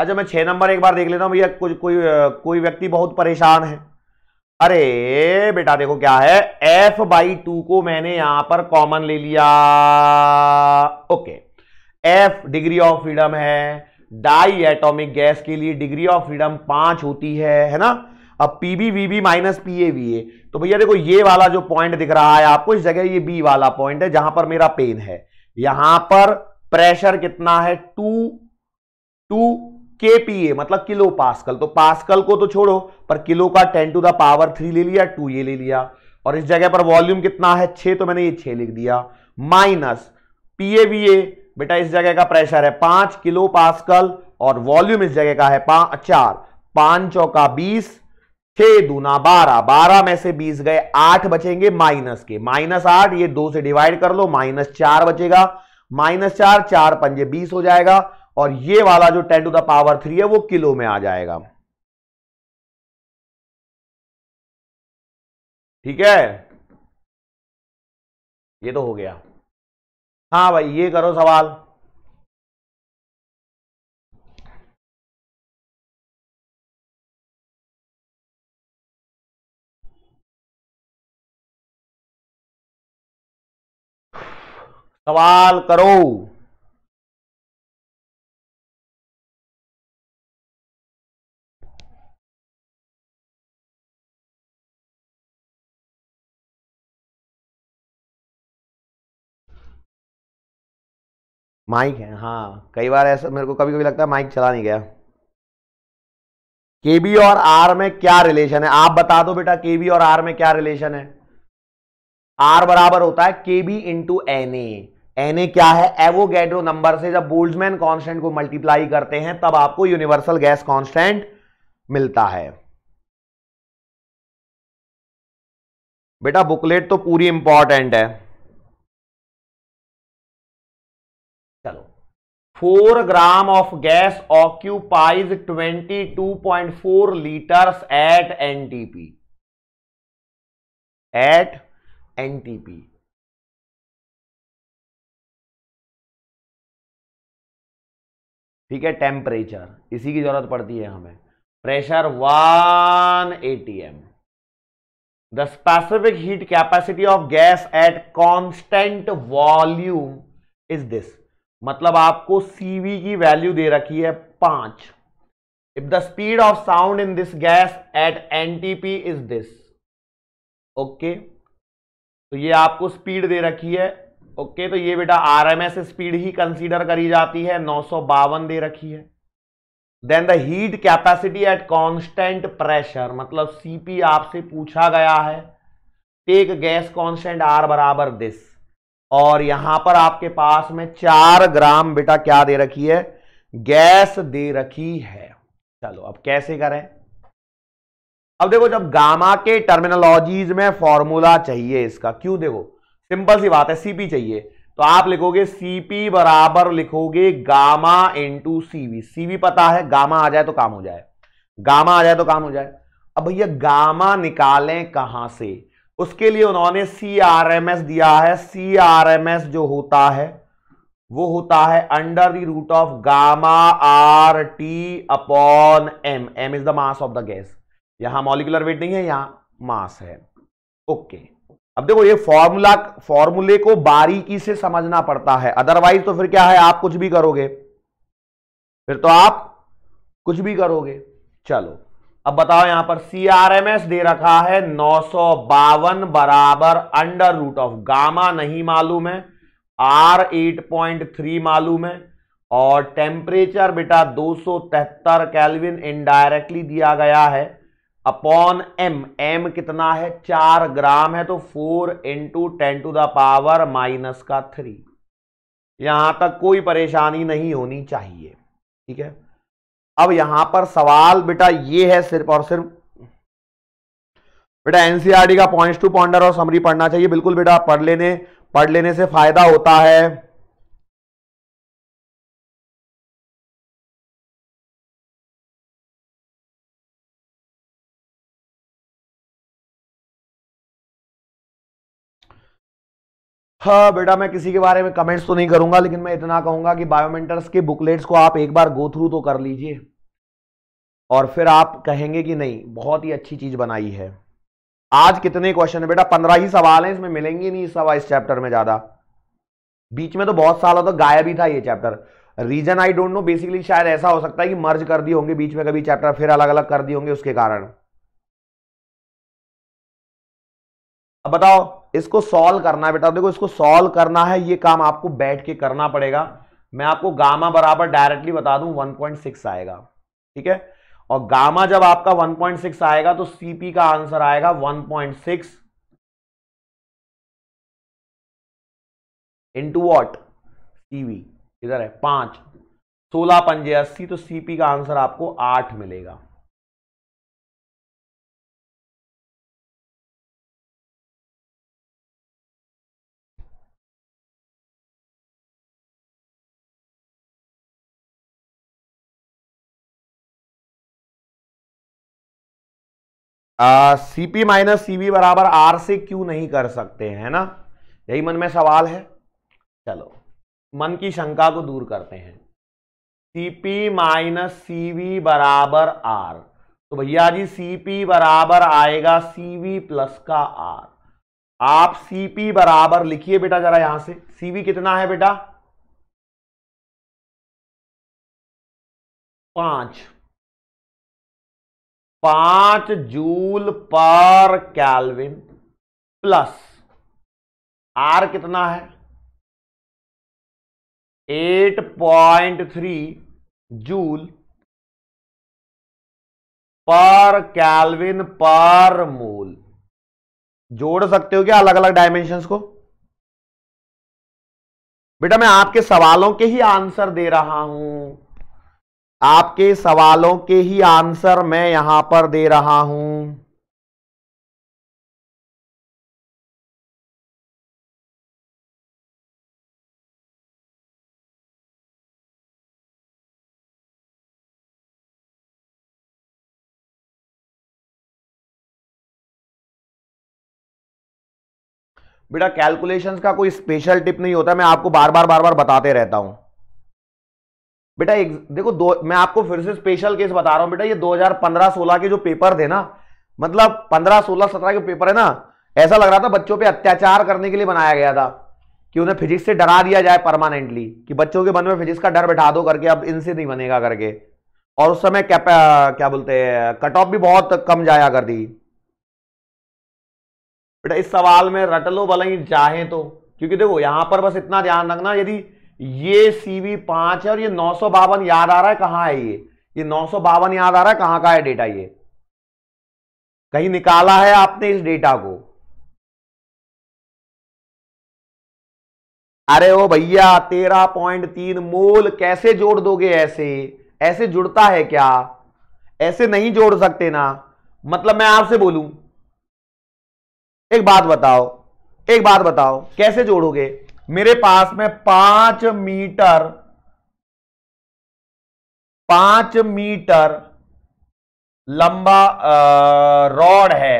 अच्छा मैं छह नंबर एक बार देख लेता हूं भैया कुछ कोई कोई व्यक्ति बहुत परेशान है अरे बेटा देखो क्या है एफ बाई टू को मैंने यहां पर कॉमन ले लिया okay F degree of freedom है डाई एटोमिक गैस के लिए डिग्री ऑफ फ्रीडम पांच होती है है ना अब बी माइनस पी ए तो भैया देखो ये वाला जो पॉइंट दिख रहा है आपको इस जगह ये बी वाला पॉइंट है जहां पर मेरा पेन है यहां पर प्रेशर कितना है टू टू केपीए मतलब किलो पास्कल तो पास्कल को तो छोड़ो पर किलो का ten to the power three ले लिया टू ये ले लिया और इस जगह पर वॉल्यूम कितना है छे तो मैंने ये छे लिख दिया माइनस पीएवीए बेटा इस जगह का प्रेशर है पांच किलो पास्कल और वॉल्यूम इस जगह का है पा, चार पांच चौका बीस छे दूना बारह बारह में से बीस गए आठ बचेंगे माइनस के माइनस आठ ये दो से डिवाइड कर लो माइनस चार बचेगा माइनस चार चार पंजे बीस हो जाएगा और ये वाला जो ten to the power three है वो किलो में आ जाएगा ठीक है ये तो हो गया हाँ भाई ये करो सवाल सवाल करो माइक है हाँ कई बार ऐसा मेरे को कभी कभी लगता है माइक चला नहीं गया के बी और आर में क्या रिलेशन है आप बता दो बेटा के बी और आर में क्या रिलेशन है आर बराबर होता है K B into N N A क्या है एवोगेड्रो नंबर से जब बोल्डमैन कांस्टेंट को मल्टीप्लाई करते हैं तब आपको यूनिवर्सल गैस कांस्टेंट मिलता है बेटा बुकलेट तो पूरी इंपॉर्टेंट है four gram of 4 gram of gas occupies 22.4 liters at NTP. At NTP. ठीक है टेम्परेचर इसी की जरूरत पड़ती है हमें pressure one ATM the specific heat capacity of gas at constant volume is this मतलब आपको सीवी की वैल्यू दे रखी है पांच if the speed of sound in this gas at NTP is this okay तो ये आपको स्पीड दे रखी है ओके okay, तो ये बेटा आरएमएस स्पीड ही कंसीडर करी जाती है नौ दे रखी है then the heat capacity at constant pressure मतलब सीपी आपसे पूछा गया है टेक गैस कांस्टेंट आर बराबर दिस और यहां पर आपके पास में चार ग्राम बेटा क्या दे रखी है गैस दे रखी है चलो अब कैसे करें अब देखो जब गामा के टर्मिनोलॉजीज में फॉर्मूला चाहिए इसका क्यों देखो सिंपल सी बात है सीपी चाहिए तो आप लिखोगे सीपी बराबर लिखोगे गामा इंटू सीवी सीवी पता है गामा आ जाए तो काम हो जाए गामा आ जाए तो काम हो जाए अब भैया गामा निकालें कहां से उसके लिए उन्होंने सी आर एम एस दिया है सी आर एम एस जो होता है वो होता है under the root of gamma R T upon M M is the mass of the gas यहां मॉलिकुलर वेट नहीं है यहां मास है ओके okay. अब देखो ये फॉर्मूला फॉर्मूले को बारीकी से समझना पड़ता है अदरवाइज तो फिर क्या है आप कुछ भी करोगे फिर तो आप कुछ भी करोगे चलो अब बताओ यहां पर सीआरएमएस दे रखा है नौ बराबर अंडर रूट ऑफ गामा नहीं मालूम है आर 8.3 मालूम है और टेम्परेचर बेटा 273 कैलविन इनडायरेक्टली दिया गया है अपॉन एम एम कितना है चार ग्राम है तो four into ten to the power minus का थ्री यहां तक कोई परेशानी नहीं होनी चाहिए ठीक है अब यहां पर सवाल बेटा ये है सिर्फ और सिर्फ बेटा एनसीआरडी का पॉइंट टू पॉइंटर और समरी पढ़ना चाहिए बिल्कुल बेटा पढ़ लेने पढ़ लेने से फायदा होता है हाँ बेटा मैं किसी के बारे में कमेंट्स तो नहीं करूंगा लेकिन मैं इतना कहूंगा कि बायोमेंटर्स के बुकलेट्स को आप एक बार गो थ्रू तो कर लीजिए और फिर आप कहेंगे कि नहीं बहुत ही अच्छी चीज बनाई है आज कितने क्वेश्चन है बेटा पंद्रह ही सवाल हैं इसमें मिलेंगे नहीं सवाल इस चैप्टर में ज्यादा बीच में तो बहुत साल होता तो गायब ही था ये chapter reason I don't know basically शायद ऐसा हो सकता है कि मर्ज कर दिए होंगे बीच में कभी चैप्टर फिर अलग अलग कर दिए होंगे उसके कारण अब बताओ इसको सॉल्व करना है बेटा देखो इसको सॉल्व करना है ये काम आपको बैठ के करना पड़ेगा मैं आपको गामा बराबर डायरेक्टली बता दू 1.6 आएगा ठीक है और गामा जब आपका 1.6 आएगा तो सीपी का आंसर आएगा 1.6 इंटू वॉट सीवी इधर है पांच सोलह पंजे अस्सी तो सीपी का आंसर आपको आठ मिलेगा सीपी माइनस सीबी बराबर आर से क्यू नहीं कर सकते हैं ना यही मन में सवाल है चलो मन की शंका को दूर करते हैं सीपी माइनस सीवी बराबर आर तो भैया जी सी पी बराबर आएगा सीवी प्लस का आर आप सीपी बराबर लिखिए बेटा जरा यहां से सीवी कितना है बेटा पांच पांच joule per kelvin plus R कितना है eight point three joule per kelvin per mole जोड़ सकते हो क्या अलग अलग डायमेंशंस को बेटा मैं आपके सवालों के ही आंसर दे रहा हूं आपके सवालों के ही आंसर मैं यहां पर दे रहा हूं बेटा कैलकुलेशंस का कोई स्पेशल टिप नहीं होता मैं आपको बार बार बार बार बताते रहता हूं बेटा एक देखो दो मैं आपको फिर से स्पेशल केस बता रहा हूं बेटा ये 2015-16 के जो पेपर थे ना मतलब 15-16-17 के पेपर है ना ऐसा लग रहा था बच्चों पे अत्याचार करने के लिए बनाया गया था कि उन्हें फिजिक्स से डरा दिया जाए परमानेंटली कि बच्चों के मन में फिजिक्स का डर बैठा दो करके अब इनसे नहीं बनेगा करके और उस समय क्या क्या बोलते हैं कट ऑफ भी बहुत कम जाया कर दी बेटा इस सवाल में रटलो बलई जाहे तो क्योंकि देखो यहां पर बस इतना ध्यान रखना यदि ये सीबी पांच है और ये नौ सौ बावन याद आ रहा है कहां है ये ये नौ सौ बावन याद आ रहा है कहां का है डेटा ये कहीं निकाला है आपने इस डेटा को अरे ओ भैया तेरह पॉइंट तीन मोल कैसे जोड़ दोगे ऐसे ऐसे जुड़ता है क्या ऐसे नहीं जोड़ सकते ना मतलब मैं आपसे बोलूं एक बात बताओ एक बात बताओ कैसे जोड़ोगे मेरे पास में पांच मीटर पांच मीटर लंबा रॉड है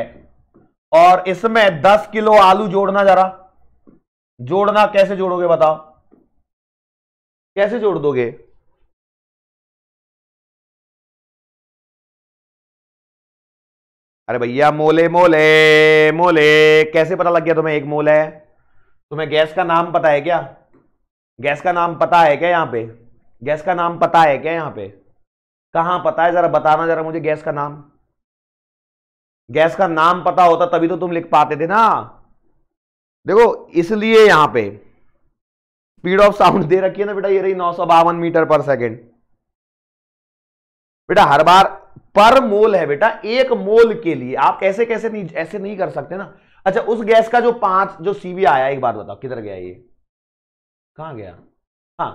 और इसमें दस किलो आलू जोड़ना जरा जोड़ना कैसे जोड़ोगे बताओ कैसे जोड़ दोगे अरे भैया मोले मोले मोले कैसे पता लग गया तुम्हें एक मोल है तुम्हें गैस का नाम पता है क्या गैस का नाम पता है क्या यहाँ पे गैस का नाम पता है क्या यहाँ पे कहाँ पता है जरा बताना जरा मुझे गैस का नाम गैस का नाम पता होता तभी तो तुम लिख पाते थे ना देखो इसलिए यहाँ पे स्पीड ऑफ साउंड दे रखी है ना बेटा ये रही नौ मीटर पर सेकेंड बेटा हर बार पर मोल है बेटा एक मोल के लिए आप कैसे कैसे नहीं ऐसे नहीं कर सकते ना अच्छा उस गैस का जो पांच जो सीबी आया एक बार बताओ किधर गया ये कहां गया हाँ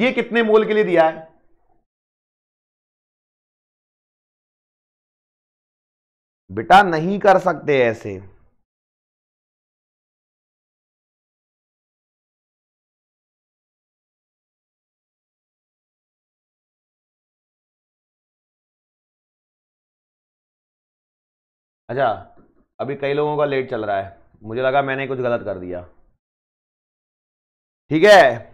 ये कितने मोल के लिए दिया है बेटा नहीं कर सकते ऐसे अच्छा अभी कई लोगों का लेट चल रहा है मुझे लगा मैंने कुछ गलत कर दिया ठीक है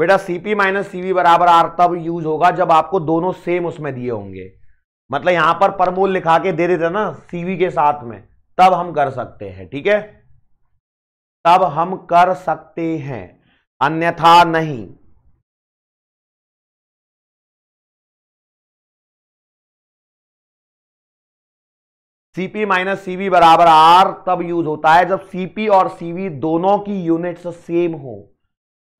बेटा सीपी माइनस सीवी बराबर आर तब यूज होगा जब आपको दोनों सेम उसमें दिए होंगे मतलब यहां पर परमोल लिखा के दे देते ना सीवी के साथ में तब हम कर सकते हैं ठीक है तब हम कर सकते हैं अन्यथा नहीं सीपी माइनस सीवी बराबर आर तब यूज होता है जब सीपी और सीवी दोनों की यूनिट्स सेम हो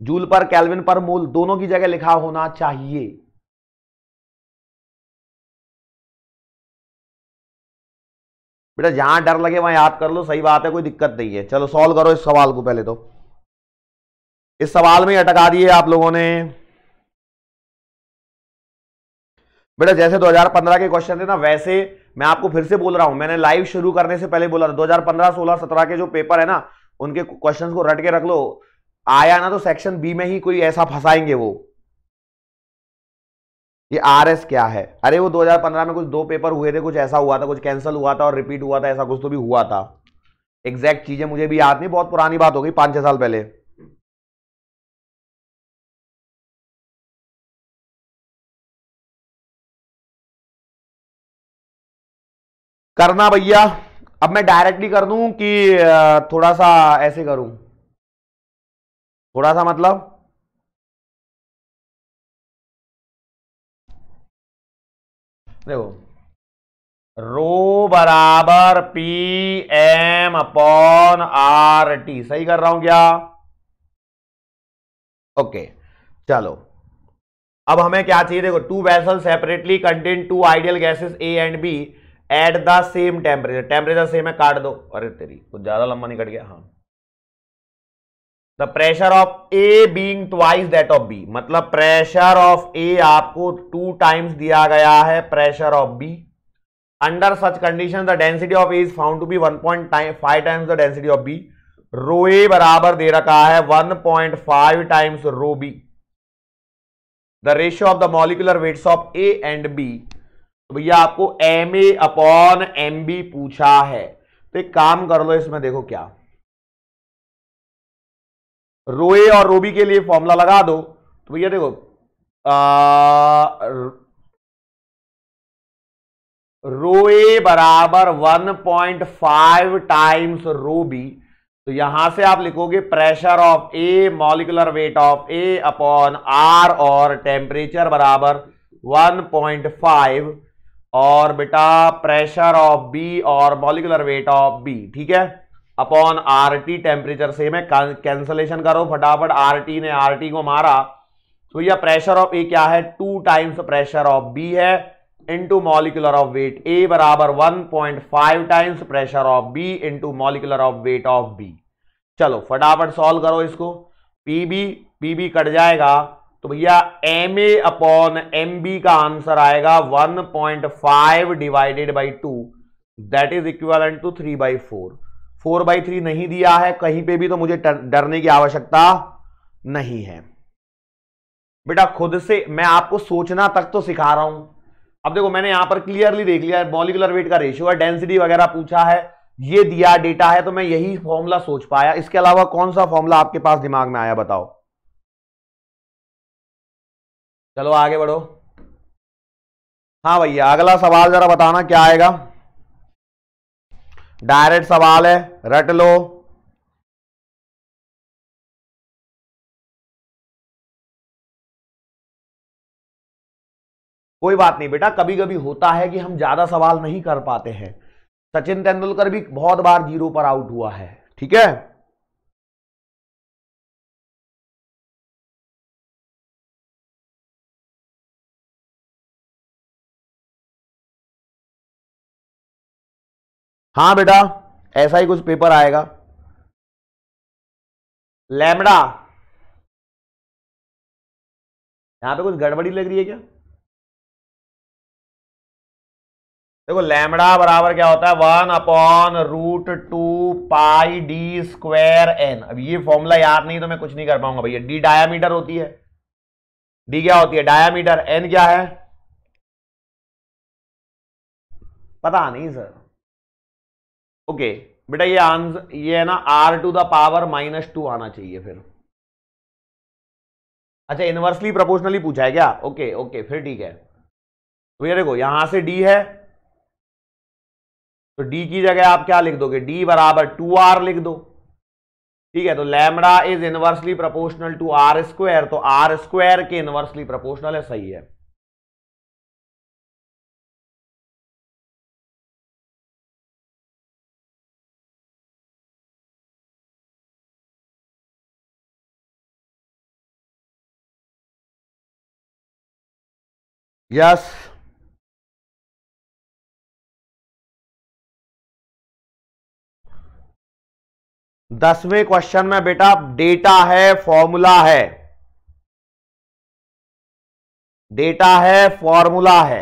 joule per kelvin per mole दोनों की जगह लिखा होना चाहिए बेटा जहां डर लगे वहां याद कर लो सही बात है कोई दिक्कत नहीं है चलो सॉल्व करो इस सवाल को पहले तो इस सवाल में अटका दिए आप लोगों ने बेटा जैसे 2015 के क्वेश्चन थे ना वैसे मैं आपको फिर से बोल रहा हूं मैंने लाइव शुरू करने से पहले बोला था 2015 16 17 के जो पेपर है ना उनके क्वेश्चंस को रट के रख लो आया ना तो सेक्शन बी में ही कोई ऐसा फंसाएंगे वो ये आरएस क्या है अरे वो 2015 में कुछ दो पेपर हुए थे कुछ ऐसा हुआ था कुछ कैंसिल हुआ था और रिपीट हुआ था ऐसा कुछ तो भी हुआ था एग्जैक्ट चीजें मुझे भी याद नहीं बहुत पुरानी बात हो गई पांच छह साल पहले करना भैया अब मैं डायरेक्टली कर दूं कि थोड़ा सा ऐसे करूं थोड़ा सा मतलब देखो रो बराबर P M upon R T सही कर रहा हूं क्या ओके चलो अब हमें क्या चाहिए देखो two vessel separately contain two ideal gases A and B at the same temperature temperature same है काट दो अरे तेरी कुछ ज्यादा लंबा नहीं कट गया हाँ the pressure of A being twice that of B मतलब प्रेशर ऑफ ए आपको टू टाइम्स दिया गया है pressure of B under such condition the density of A is found to be one point five times the density of B rho A बराबर दे रखा है one point five times rho B the ratio of the molecular weights of A and B भैया आपको M A upon M B पूछा है तो एक काम कर लो इसमें देखो क्या रोए और रोबी के लिए फॉर्मूला लगा दो तो भैया देखो रोए बराबर 1.5 टाइम्स रोबी तो यहां से आप लिखोगे pressure of A molecular weight of A upon R और टेम्परेचर बराबर 1.5 और बेटा प्रेशर ऑफ बी और मॉलिकुलर वेट ऑफ बी ठीक है upon R T temperature same है कैंसलेशन करो फटाफट आर टी ने आर टी को मारा तो यह प्रेशर ऑफ ए क्या है two times pressure of B है into molecular of weight A बराबर one point five times pressure of B into molecular of weight of B चलो फटाफट सॉल्व करो इसको P B P B cut जाएगा तो भैया M A upon M B का आंसर आएगा one point five divided by two that is equal to three by four four by three नहीं दिया है कहीं पे भी तो मुझे डरने की आवश्यकता नहीं है बेटा खुद से मैं आपको सोचना तक तो सिखा रहा हूं अब देखो मैंने यहां पर क्लियरली देख लिया मॉलिकुलर वेट का रेशियो है डेंसिटी वगैरह पूछा है ये दिया डेटा है तो मैं यही फॉर्मूला सोच पाया इसके अलावा कौन सा फॉर्मूला आपके पास दिमाग में आया बताओ चलो आगे बढ़ो हाँ भैया अगला सवाल जरा बताना क्या आएगा डायरेक्ट सवाल है रट लो कोई बात नहीं बेटा कभी कभी होता है कि हम ज्यादा सवाल नहीं कर पाते हैं सचिन तेंदुलकर भी बहुत बार जीरो पर आउट हुआ है ठीक है हाँ बेटा ऐसा ही कुछ पेपर आएगा लैमडा यहां पे कुछ गड़बड़ी लग रही है क्या देखो लैमडा बराबर क्या होता है one upon root two pi D square N अब ये फॉर्मूला याद नहीं तो मैं कुछ नहीं कर पाऊंगा भैया डी डायामीटर होती है डी क्या होती है डायामीटर एन क्या है पता नहीं सर ओके बेटा ये आंसर ये है ना R to the power minus two आना चाहिए फिर अच्छा इनवर्सली प्रोपोर्शनली पूछा है क्या ओके ओके फिर ठीक है तो ये देखो यहां से डी है तो डी की जगह आप क्या लिख दोगे डी बराबर टू आर लिख दो ठीक है तो lambda is inversely proportional to R square तो आर स्क्वायर के इनवर्सली प्रोपोर्शनल है सही है यस दसवें क्वेश्चन में बेटा डेटा है फॉर्मूला है डेटा है फॉर्मूला है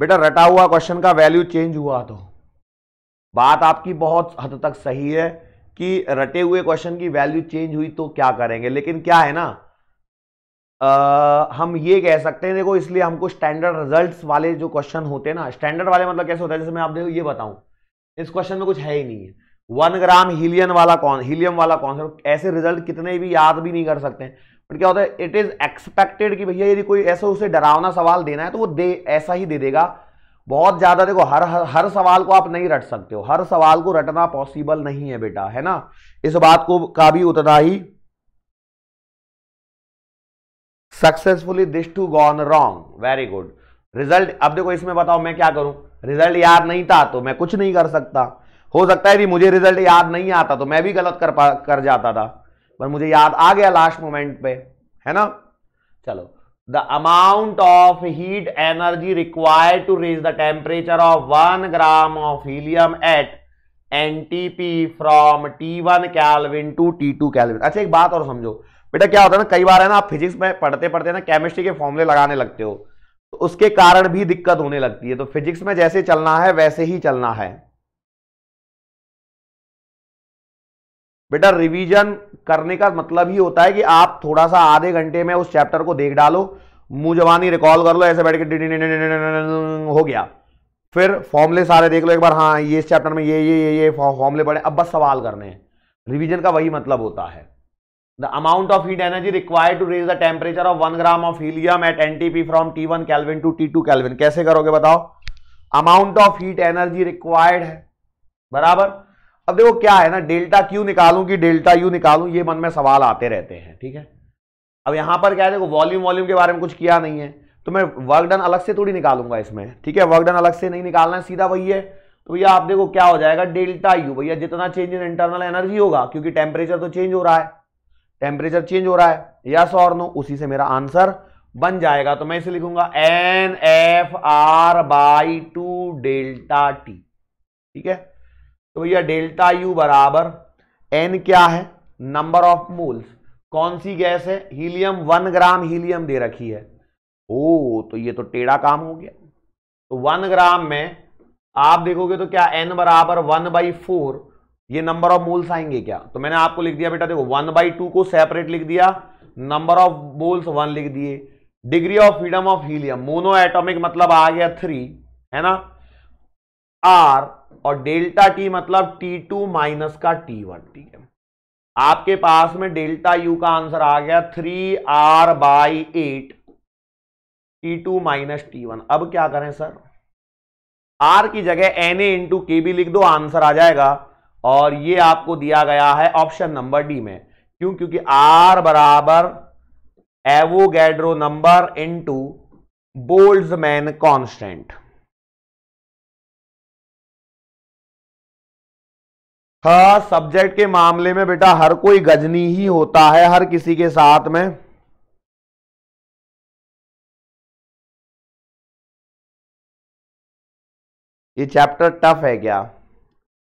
बेटा रटा हुआ क्वेश्चन का वैल्यू चेंज हुआ तो बात आपकी बहुत हद तक सही है कि रटे हुए क्वेश्चन की वैल्यू चेंज हुई तो क्या करेंगे लेकिन क्या है ना आ, हम ये कह सकते हैं देखो इसलिए हमको स्टैंडर्ड रिजल्ट्स वाले जो क्वेश्चन होते हैं ना स्टैंडर्ड वाले मतलब कैसे होता है जैसे मैं आप देखो ये बताऊं इस क्वेश्चन में कुछ है ही नहीं है वन ग्राम हीलियन वाला कौन हीलियम वाला सा ऐसे रिजल्ट कितने भी याद भी नहीं कर सकते बट क्या होता है इट इज एक्सपेक्टेड कि भैया यदि कोई ऐसा उसे डरावना सवाल देना है तो वो दे ऐसा ही दे देगा बहुत ज़्यादा देखो हर हर सवाल को आप नहीं रट सकते हो हर सवाल को रटना पॉसिबल नहीं है बेटा है ना इस बात को का भी उतना ही successfully this to gone wrong very good result अब देखो इसमें बताओ मैं क्या करूं रिजल्ट याद नहीं था तो मैं कुछ नहीं कर सकता हो सकता है भी मुझे रिजल्ट याद नहीं आता तो मैं भी गलत कर कर जाता था पर मुझे याद आ गया लास्ट मोमेंट पे है ना चलो the amount of heat energy required to raise the of of 1 gram of P from T one kelvin to T two kelvin अच्छा एक बात और समझो बेटा क्या होता है ना कई बार है ना आप फिजिक्स में पढ़ते पढ़ते ना केमिस्ट्री के फॉर्मूले लगाने लगते हो तो उसके कारण भी दिक्कत होने लगती है तो फिजिक्स में जैसे चलना है वैसे ही चलना है बेटा रिवीजन करने का मतलब ही होता है कि आप थोड़ा सा आधे घंटे में उस चैप्टर को देख डालो मुंह जवानी रिकॉल कर लो ऐसे बैठ के हो गया फिर फॉर्मले सारे देख लो एक बार हाँ ये इस चैप्टर में ये ये ये ये फॉर्मले पढ़े अब बस सवाल करने हैं रिवीजन का वही मतलब होता है the amount of heat energy required to raise the temperature of one gram of helium at N T from T one kelvin to T two kelvin कैसे करोगे बताओ amount of heat energy required है बराबर अब देखो क्या है ना डेल्टा क्यू निकालू कि डेल्टा यू निकालू ये मन में सवाल आते रहते हैं ठीक है अब यहां पर क्या है देखो वॉल्यूम वॉल्यूम के बारे में कुछ किया नहीं है तो मैं वर्क डन अलग से थोड़ी निकालूंगा इसमें ठीक है वर्क डन अलग से नहीं निकालना है सीधा वही है तो भैया आप देखो क्या हो जाएगा डेल्टा यू भैया जितना चेंज इन इंटरनल एनर्जी होगा क्योंकि टेम्परेचर तो चेंज हो रहा है टेम्परेचर चेंज हो रहा है यस और नो उसी से मेरा आंसर बन जाएगा तो मैं इसे लिखूंगा N F R by two delta T ठीक है तो भैया डेल्टा यू बराबर एन क्या है नंबर ऑफ मूल्स कौन सी गैस है हीलियम वन ग्राम हीलियम दे रखी है ओ तो ये तो टेढ़ा काम हो गया तो वन ग्राम में आप देखोगे तो क्या एन बराबर वन बाई फोर ये नंबर ऑफ मोल्स आएंगे क्या तो मैंने आपको लिख दिया बेटा देखो वन बाई टू को सेपरेट लिख दिया नंबर ऑफ मोल्स वन लिख दिए degree of freedom of helium monatomic मतलब आ गया थ्री है ना आर और डेल्टा टी मतलब टी टू माइनस का टी वन ठीक है आपके पास में डेल्टा यू का आंसर आ गया three R by eight T two minus T one अब क्या करें सर आर की जगह N A into K B लिख दो आंसर आ जाएगा और ये आपको दिया गया है ऑप्शन नंबर डी में क्यों क्योंकि आर बराबर Avogadro number into Boltzmann constant हाँ सब्जेक्ट के मामले में बेटा हर कोई गजनी ही होता है हर किसी के साथ में ये चैप्टर टफ है क्या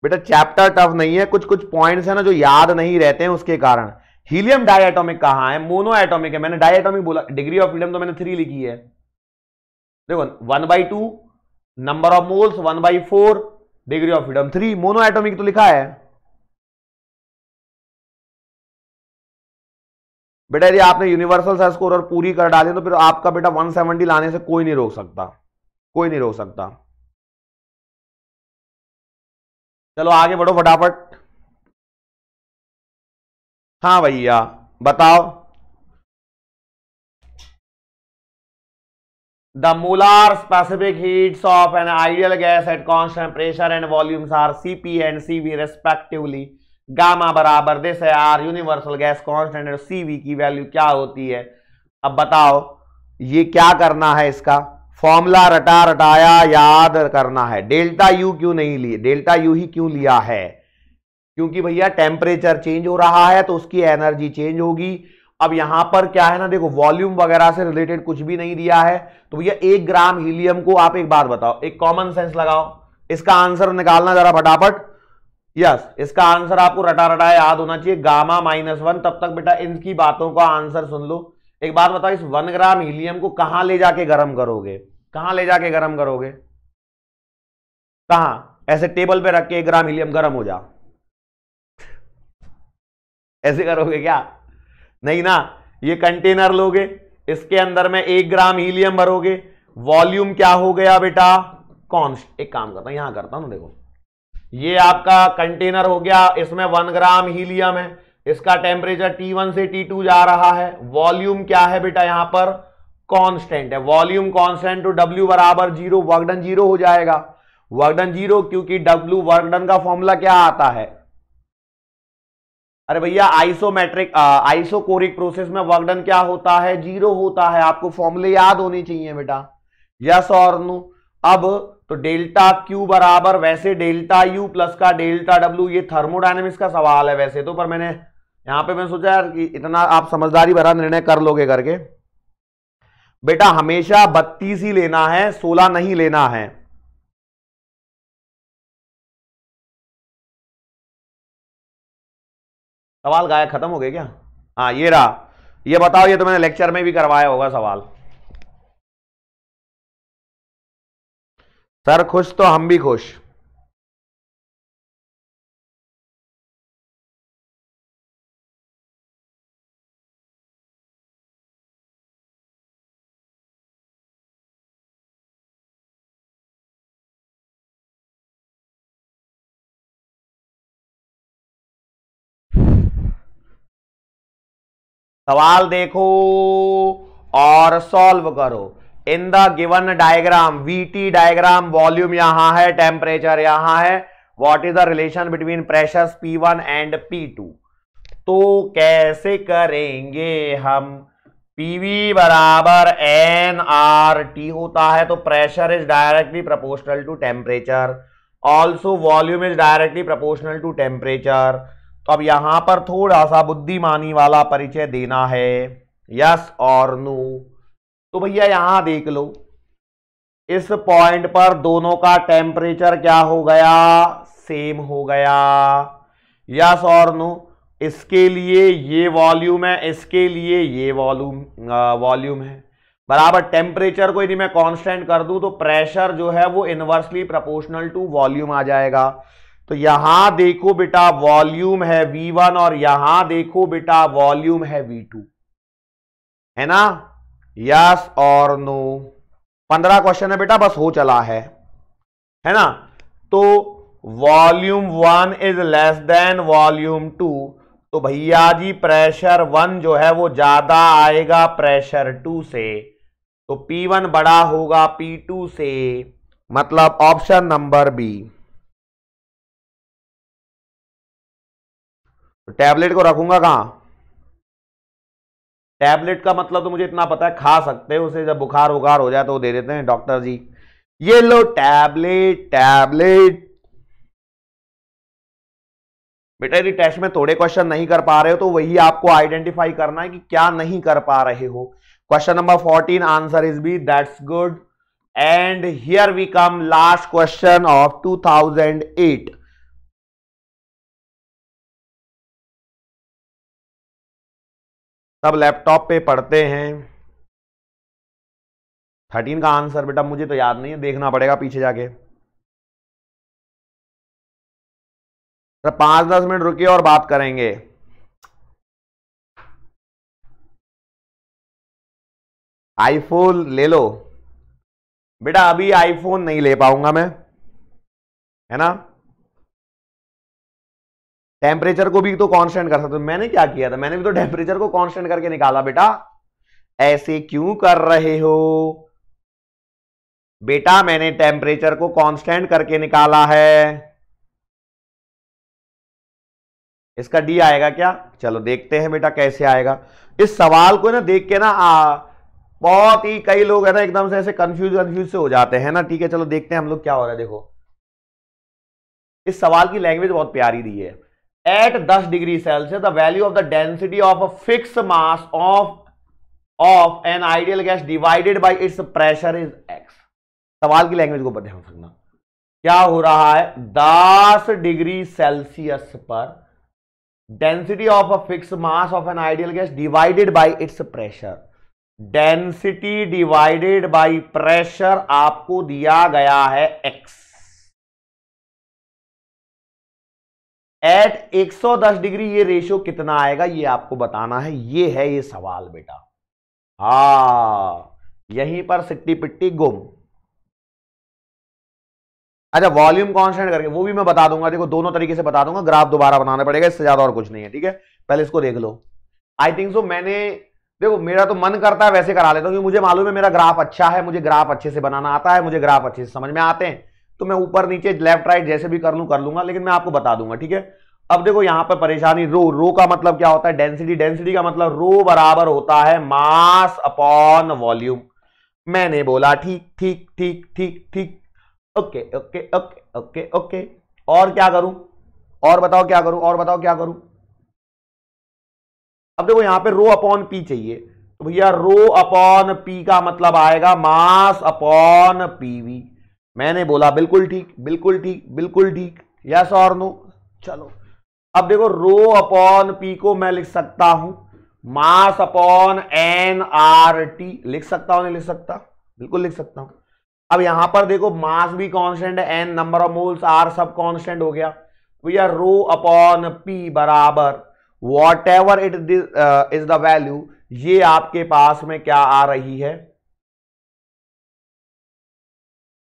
बेटा चैप्टर टफ नहीं है कुछ कुछ पॉइंट्स है ना जो याद नहीं रहते हैं उसके कारण हीलियम डायटोमिक कहा है मोनो एटोमिक है मैंने डायटोमिक एटोमिक बोला डिग्री ऑफ फ्रीडम तो मैंने थ्री लिखी है देखो one by two number of moles one by four degree of freedom three monatomic तो लिखा है बेटा यदि आपने यूनिवर्सल सर्च स्कोर और पूरी कर डाली तो फिर आपका बेटा 170 लाने से कोई नहीं रोक सकता कोई नहीं रोक सकता चलो आगे बढ़ो फटाफट हाँ भैया बताओ specific molar of an ideal gas at constant pressure and volumes are C P and C V respectively gamma बराबर दिस है R universal gas and C V की वैल्यू क्या होती है अब बताओ ये क्या करना है इसका फॉर्मूला रटा रटाया याद करना है डेल्टा यू क्यों नहीं लिए डेल्टा यू ही क्यों लिया है क्योंकि भैया टेम्परेचर चेंज हो रहा है तो उसकी एनर्जी चेंज होगी अब यहां पर क्या है ना देखो वॉल्यूम वगैरह से रिलेटेड कुछ भी नहीं दिया है तो भैया एक ग्राम हीलियम को आप एक बात बताओ एक कॉमन सेंस लगाओ इसका आंसर निकालना जरा फटाफट यस इसका आंसर आपको रटा रटा याद होना चाहिए गामा माइनस वन तब तक बेटा इनकी बातों का आंसर सुन लो एक बात बताओ इस वन ग्राम हीलियम को कहां ले जाके गर्म करोगे कहां ले जाके गर्म करोगे कहा ऐसे टेबल पे रख के एक ग्राम हीलियम गर्म हो जा ऐसे करोगे क्या नहीं ना ये कंटेनर लोगे इसके अंदर में एक ग्राम हीलियम भरोगे वॉल्यूम क्या हो गया बेटा कॉन्स्ट एक काम करता हूं यहां करता हूं देखो ये आपका कंटेनर हो गया इसमें वन ग्राम हीलियम है इसका टेम्परेचर T1 से T2 जा रहा है वॉल्यूम क्या है बेटा यहां पर कांस्टेंट है वॉल्यूम कांस्टेंट टू W बराबर जीरो वर्कडन जीरो हो जाएगा वर्कडन जीरो क्योंकि W वर्कडन का फॉर्मूला क्या आता है अरे भैया आइसोमेट्रिक आइसोकोरिक प्रोसेस में वर्कडन क्या होता है जीरो होता है आपको फॉर्मूले याद होने चाहिए बेटा यस और नो अब तो डेल्टा क्यू बराबर वैसे डेल्टा यू प्लस का डेल्टा डब्ल्यू ये थर्मोडाइनमिक्स का सवाल है वैसे तो पर मैंने यहां पे मैं सोचा यार कि इतना आप समझदारी भरा निर्णय कर लोगे करके बेटा हमेशा बत्तीस ही लेना है सोलह नहीं लेना है सवाल गायब खत्म हो गए क्या हाँ ये रहा ये बताओ ये तो मैंने लेक्चर में भी करवाया होगा सवाल सर खुश तो हम भी खुश सवाल देखो और सॉल्व करो in the given diagram VT diagram volume यहां है टेम्परेचर यहां है what is the relation between pressures one and P two तो कैसे करेंगे हम पीवी बराबर एन आर टी होता है तो pressure is directly proportional to temperature also volume is directly proportional to temperature तो अब यहां पर थोड़ा सा बुद्धिमानी वाला परिचय देना है यस और नो तो भैया यहां देख लो इस पॉइंट पर दोनों का टेम्परेचर क्या हो गया सेम हो गया यस और नो इसके लिए ये वॉल्यूम है इसके लिए ये वॉल्यूम वॉल्यूम है बराबर टेम्परेचर को यदि मैं कांस्टेंट कर दूं तो प्रेशर जो है वो इन्वर्सली प्रोपोर्शनल टू वॉल्यूम आ जाएगा तो यहां देखो बेटा वॉल्यूम है V1 और यहां देखो बेटा वॉल्यूम है V2 है ना यस और नो पंद्रह क्वेश्चन है बेटा बस हो चला है है ना तो volume one is less than volume two तो भैया जी प्रेशर वन जो है वो ज्यादा आएगा प्रेशर टू से तो पी वन बड़ा होगा पी टू से मतलब ऑप्शन नंबर बी तो टैबलेट को रखूंगा कहा टैबलेट का मतलब तो मुझे इतना पता है खा सकते हो उसे जब बुखार उखार हो जाए तो दे देते हैं डॉक्टर जी ये लो टैबलेट टैबलेट बेटा यदि टेस्ट में थोड़े क्वेश्चन नहीं कर पा रहे हो तो वही आपको आइडेंटिफाई करना है कि क्या नहीं कर पा रहे हो question number fourteen answer is B that's good and here we come last question of 2008 सब लैपटॉप पे पढ़ते हैं थर्टीन का आंसर बेटा मुझे तो याद नहीं है देखना पड़ेगा पीछे जाके तो पांच दस मिनट रुकिए और बात करेंगे आईफोन ले लो बेटा अभी आईफोन नहीं ले पाऊंगा मैं है ना टेम्परेचर को भी तो कांस्टेंट कर सकते मैंने क्या किया था मैंने भी तो टेम्परेचर को कांस्टेंट करके निकाला बेटा ऐसे क्यों कर रहे हो बेटा मैंने टेम्परेचर को कांस्टेंट करके निकाला है इसका डी आएगा क्या चलो देखते हैं बेटा कैसे आएगा इस सवाल को ना देख के ना आ, बहुत ही कई लोग है ना एकदम से ऐसे कंफ्यूज कंफ्यूज से हो जाते हैं ना ठीक है चलो देखते हैं हम लोग क्या हो रहा है देखो इस सवाल की लैंग्वेज बहुत प्यारी दी है at 10 degree Celsius the value of the density of a fix mass of of an ideal gas divided by its pressure is X सवाल की लैंग्वेज को ऊपर ध्यान रखना क्या हो रहा है 10 डिग्री सेल्सियस पर density of a fix mass of an ideal gas divided by its pressure density divided by pressure आपको दिया गया है एक्स एट 110 डिग्री ये रेशियो कितना आएगा ये आपको बताना है ये है ये सवाल बेटा हा यहीं पर सिट्टी पिट्टी गुम अच्छा वॉल्यूम कॉन्स्टेंट करके वो भी मैं बता दूंगा देखो दोनों तरीके से बता दूंगा ग्राफ दोबारा बनाना पड़ेगा इससे ज्यादा और कुछ नहीं है ठीक है पहले इसको देख लो आई थिंक सो मैंने देखो मेरा तो मन करता है वैसे करा लेता हूँ क्योंकि मुझे मालूम है मेरा ग्राफ अच्छा है मुझे ग्राफ अच्छे से बनाना आता है मुझे ग्राफ अच्छे से समझ में आते हैं तो मैं ऊपर नीचे लेफ्ट राइट जैसे भी कर लू कर लूंगा लेकिन मैं आपको बता दूंगा ठीक है अब देखो यहां पर परेशानी रो रो का मतलब क्या होता है डेंसिटी डेंसिटी का मतलब रो बराबर होता है मास अपॉन वॉल्यूम मैंने बोला ठीक ठीक ठीक ठीक ठीक okay okay okay okay okay और क्या करूं और बताओ क्या करूं और बताओ क्या करूं अब देखो यहां पे रो अपॉन पी चाहिए तो भैया रो अपॉन पी का मतलब आएगा मास अपॉन पीवी मैंने बोला बिल्कुल ठीक बिल्कुल ठीक बिल्कुल ठीक यस और नो चलो अब देखो रो अपॉन पी को मैं लिख सकता हूं mass upon N R T लिख सकता हूं नहीं लिख सकता बिल्कुल लिख सकता हूं अब यहां पर देखो मास भी कांस्टेंट है N number of moles R सब कांस्टेंट हो गया भैया तो रो अपॉन पी बराबर whatever it is the value ये आपके पास में क्या आ रही है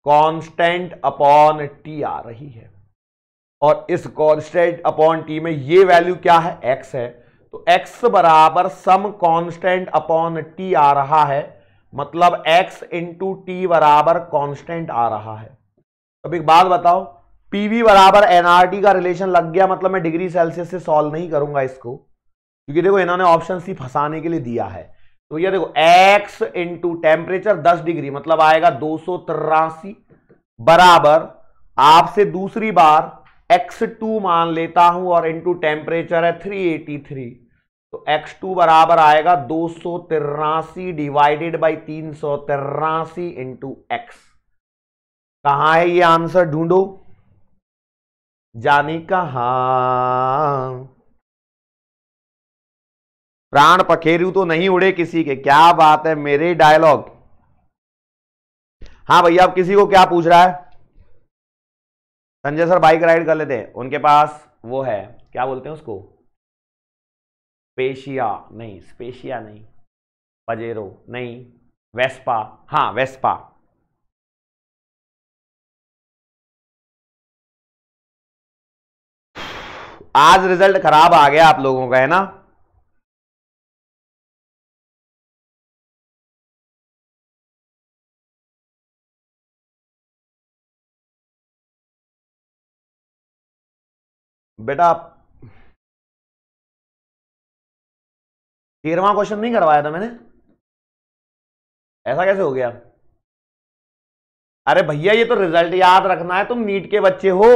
कांस्टेंट अपॉन टी आ रही है और इस कांस्टेंट अपॉन टी में ये वैल्यू क्या है एक्स है तो एक्स बराबर सम कांस्टेंट अपॉन टी आ रहा है मतलब एक्स इंटू टी बराबर कांस्टेंट आ रहा है अब एक बात बताओ पीवी बराबर एनआरटी का रिलेशन लग गया मतलब मैं डिग्री सेल्सियस से सॉल्व नहीं करूंगा इसको क्योंकि देखो इन्होंने ऑप्शन सी फंसाने के लिए दिया है तो ये देखो x इंटू टेम्परेचर दस डिग्री मतलब आएगा दो बराबर आपसे दूसरी बार x2 मान लेता हूं और इंटू टेम्परेचर है 383 तो x2 बराबर आएगा दो डिवाइडेड बाई तीन सौ तिरासी इंटू एक्स कहा है ये आंसर ढूंढो जाने कहा प्राण पखेरू तो नहीं उड़े किसी के क्या बात है मेरे डायलॉग हाँ भैया अब किसी को क्या पूछ रहा है संजय सर बाइक राइड कर लेते हैं उनके पास वो है क्या बोलते हैं उसको स्पेशिया नहीं स्पेशिया नहीं पजेरो नहीं वेस्पा हाँ वेस्पा आज रिजल्ट खराब आ गया आप लोगों का है ना बेटा तेरवा क्वेश्चन नहीं करवाया था मैंने ऐसा कैसे हो गया अरे भैया ये तो रिजल्ट याद रखना है तुम नीट के बच्चे हो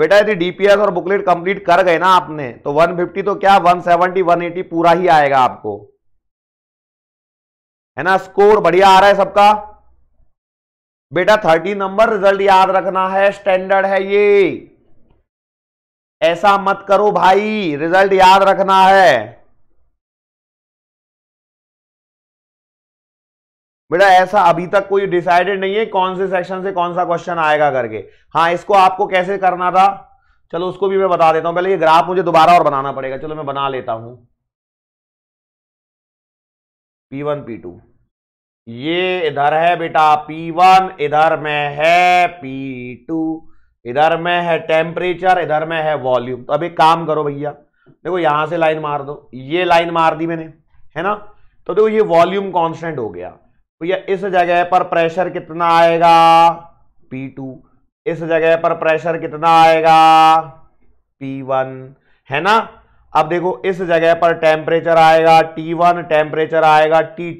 बेटा यदि डीपीएस और बुकलेट कंप्लीट कर गए ना आपने तो 150 तो क्या 170 180 पूरा ही आएगा आपको है ना स्कोर बढ़िया आ रहा है सबका बेटा थर्टी नंबर रिजल्ट याद रखना है स्टैंडर्ड है ये ऐसा मत करो भाई रिजल्ट याद रखना है बेटा ऐसा अभी तक कोई डिसाइडेड नहीं है कौन से सेक्शन से कौन सा क्वेश्चन आएगा करके हाँ इसको आपको कैसे करना था चलो उसको भी मैं बता देता हूं पहले ये ग्राफ मुझे दोबारा और बनाना पड़ेगा चलो मैं बना लेता हूं पी वन पी टू ये इधर है बेटा P1 इधर में है P2 इधर में है टेम्परेचर इधर में है वॉल्यूम तो अब एक काम करो भैया देखो यहां से लाइन मार दो ये लाइन मार दी मैंने है ना तो देखो ये वॉल्यूम कांस्टेंट हो गया भैया तो इस जगह पर प्रेशर कितना आएगा P2 इस जगह पर प्रेशर कितना आएगा P1 है ना अब देखो इस जगह पर टेम्परेचर आएगा टी टेम्परेचर आएगा टी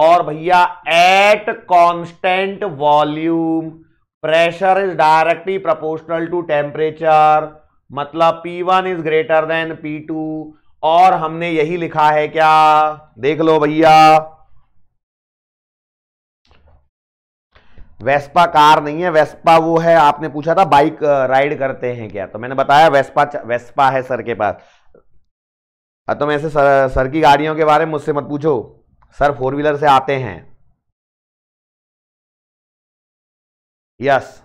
और भैया at constant volume pressure is directly proportional to temperature मतलब P1 is greater than P2 और हमने यही लिखा है क्या देख लो भैया वेस्पा कार नहीं है वेस्पा वो है आपने पूछा था बाइक राइड करते हैं क्या तो मैंने बताया वेस्पा वेस्पा है सर के पास तो मैं ऐसे सर, सर की गाड़ियों के बारे में मुझसे मत पूछो सर फोर व्हीलर से आते हैं यस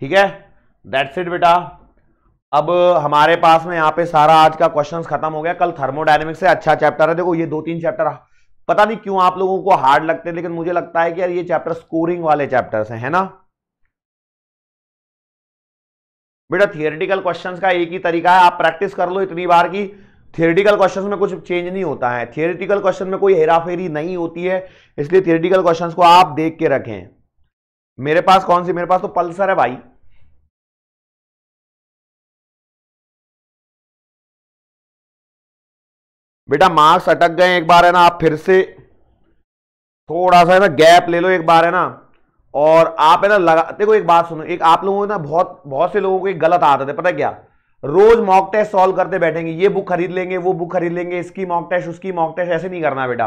ठीक है दैट्स इट बेटा अब हमारे पास में यहां पे सारा आज का क्वेश्चन खत्म हो गया कल थर्मोडायनेमिक्स से अच्छा चैप्टर है देखो ये दो तीन चैप्टर पता नहीं क्यों आप लोगों को हार्ड लगते हैं लेकिन मुझे लगता है कि यार ये चैप्टर स्कोरिंग वाले चैप्टर्स हैं है ना बेटा थियोरिटिकल क्वेश्चंस का एक ही तरीका है आप प्रैक्टिस कर लो इतनी बार की थियोरिटिकल क्वेश्चन में कुछ चेंज नहीं होता है थियोरिटिकल क्वेश्चन में कोई हेराफेरी नहीं होती है इसलिए थियोरिटिकल क्वेश्चन को आप देख के रखें मेरे पास कौन सी मेरे पास तो पल्सर है भाई बेटा मार्क्स अटक गए एक बार है ना आप फिर से थोड़ा सा है ना गैप ले लो एक बार है ना और आप है ना लगा देखो एक बात सुनो एक आप लोगों ना बहुत बहुत से लोगों को एक गलत आदत है पता है क्या रोज मॉक टेस्ट सॉल्व करते बैठेंगे ये बुक खरीद लेंगे वो बुक खरीद लेंगे इसकी मॉक टेस्ट उसकी मॉक टेस्ट ऐसे नहीं करना बेटा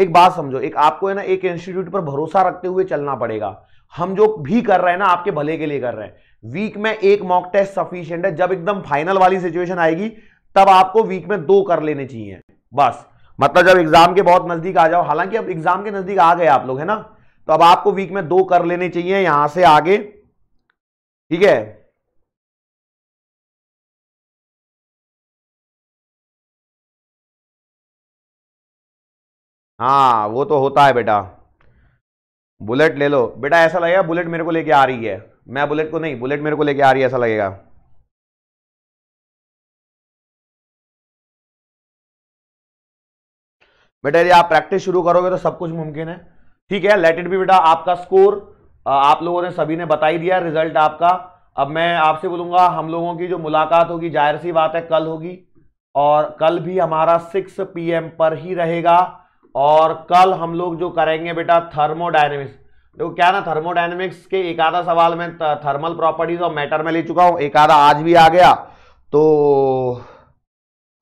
एक बात समझो एक आपको है ना एक इंस्टीट्यूट पर भरोसा रखते हुए चलना पड़ेगा हम जो भी कर रहे हैं ना आपके भले के लिए कर रहे हैं वीक में एक मॉक टेस्ट सफिशियंट है जब एकदम फाइनल वाली सिचुएशन आएगी तब आपको वीक में दो कर लेने चाहिए बस मतलब जब एग्जाम के बहुत नजदीक आ जाओ हालांकि अब एग्जाम के नजदीक आ गए आप लोग है ना तो अब आपको वीक में दो कर लेने चाहिए यहां से आगे ठीक है हाँ वो तो होता है बेटा बुलेट ले लो बेटा ऐसा लगेगा बुलेट मेरे को लेके आ रही है मैं बुलेट को नहीं बुलेट मेरे को लेके आ रही है ऐसा लगेगा बेटा यदि आप प्रैक्टिस शुरू करोगे तो सब कुछ मुमकिन है ठीक है लेट इट भी बेटा आपका स्कोर आप लोगों ने सभी ने बता ही दिया रिजल्ट आपका अब मैं आपसे बोलूंगा हम लोगों की जो मुलाकात होगी जाहिर सी बात है कल होगी और कल भी हमारा सिक्स पीएम पर ही रहेगा और कल हम लोग जो करेंगे बेटा थर्मोडाइनमिक्स देखो क्या ना थर्मोडाइनमिक्स के एक आधा सवाल में थर्मल प्रॉपर्टीज और मैटर में ले चुका हूं एक आधा आज भी आ गया तो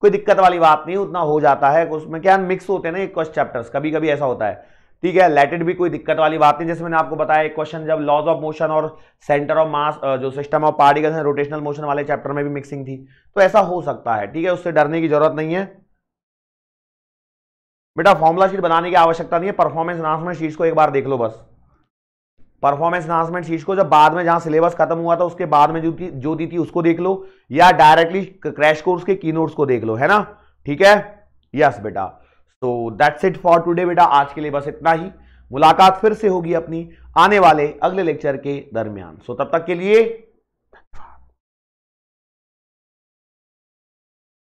कोई दिक्कत वाली बात नहीं उतना हो जाता है उसमें क्या मिक्स होते हैं ना एक क्वेश्चन चैप्टर्स कभी कभी ऐसा होता है ठीक है लेटेड भी कोई दिक्कत वाली बात नहीं जैसे मैंने आपको बताया एक क्वेश्चन जब लॉज ऑफ मोशन और सेंटर ऑफ मास जो सिस्टम ऑफ पार्टिकल्स है रोटेशनल मोशन वाले चैप्टर में भी मिक्सिंग थी तो ऐसा हो सकता है ठीक है उससे डरने की जरूरत नहीं है बेटा फॉर्मुला शीट बनाने की आवश्यकता नहीं है परफॉर्मेंस एनहांसमेंट शीट को एक बार देख लो बस परफॉर्मेंस एनहांसमेंट शीट को जब बाद में जहां सिलेबस खत्म हुआ था उसके बाद में जो जो दी थी उसको देख लो या डायरेक्टली क्रैश कोर्स के की नोट्स को देख लो है ना ठीक है यस बेटा so that's it for today बेटा आज के लिए बस इतना ही मुलाकात फिर से होगी अपनी आने वाले अगले लेक्चर के दरमियान सो so, तब तक के लिए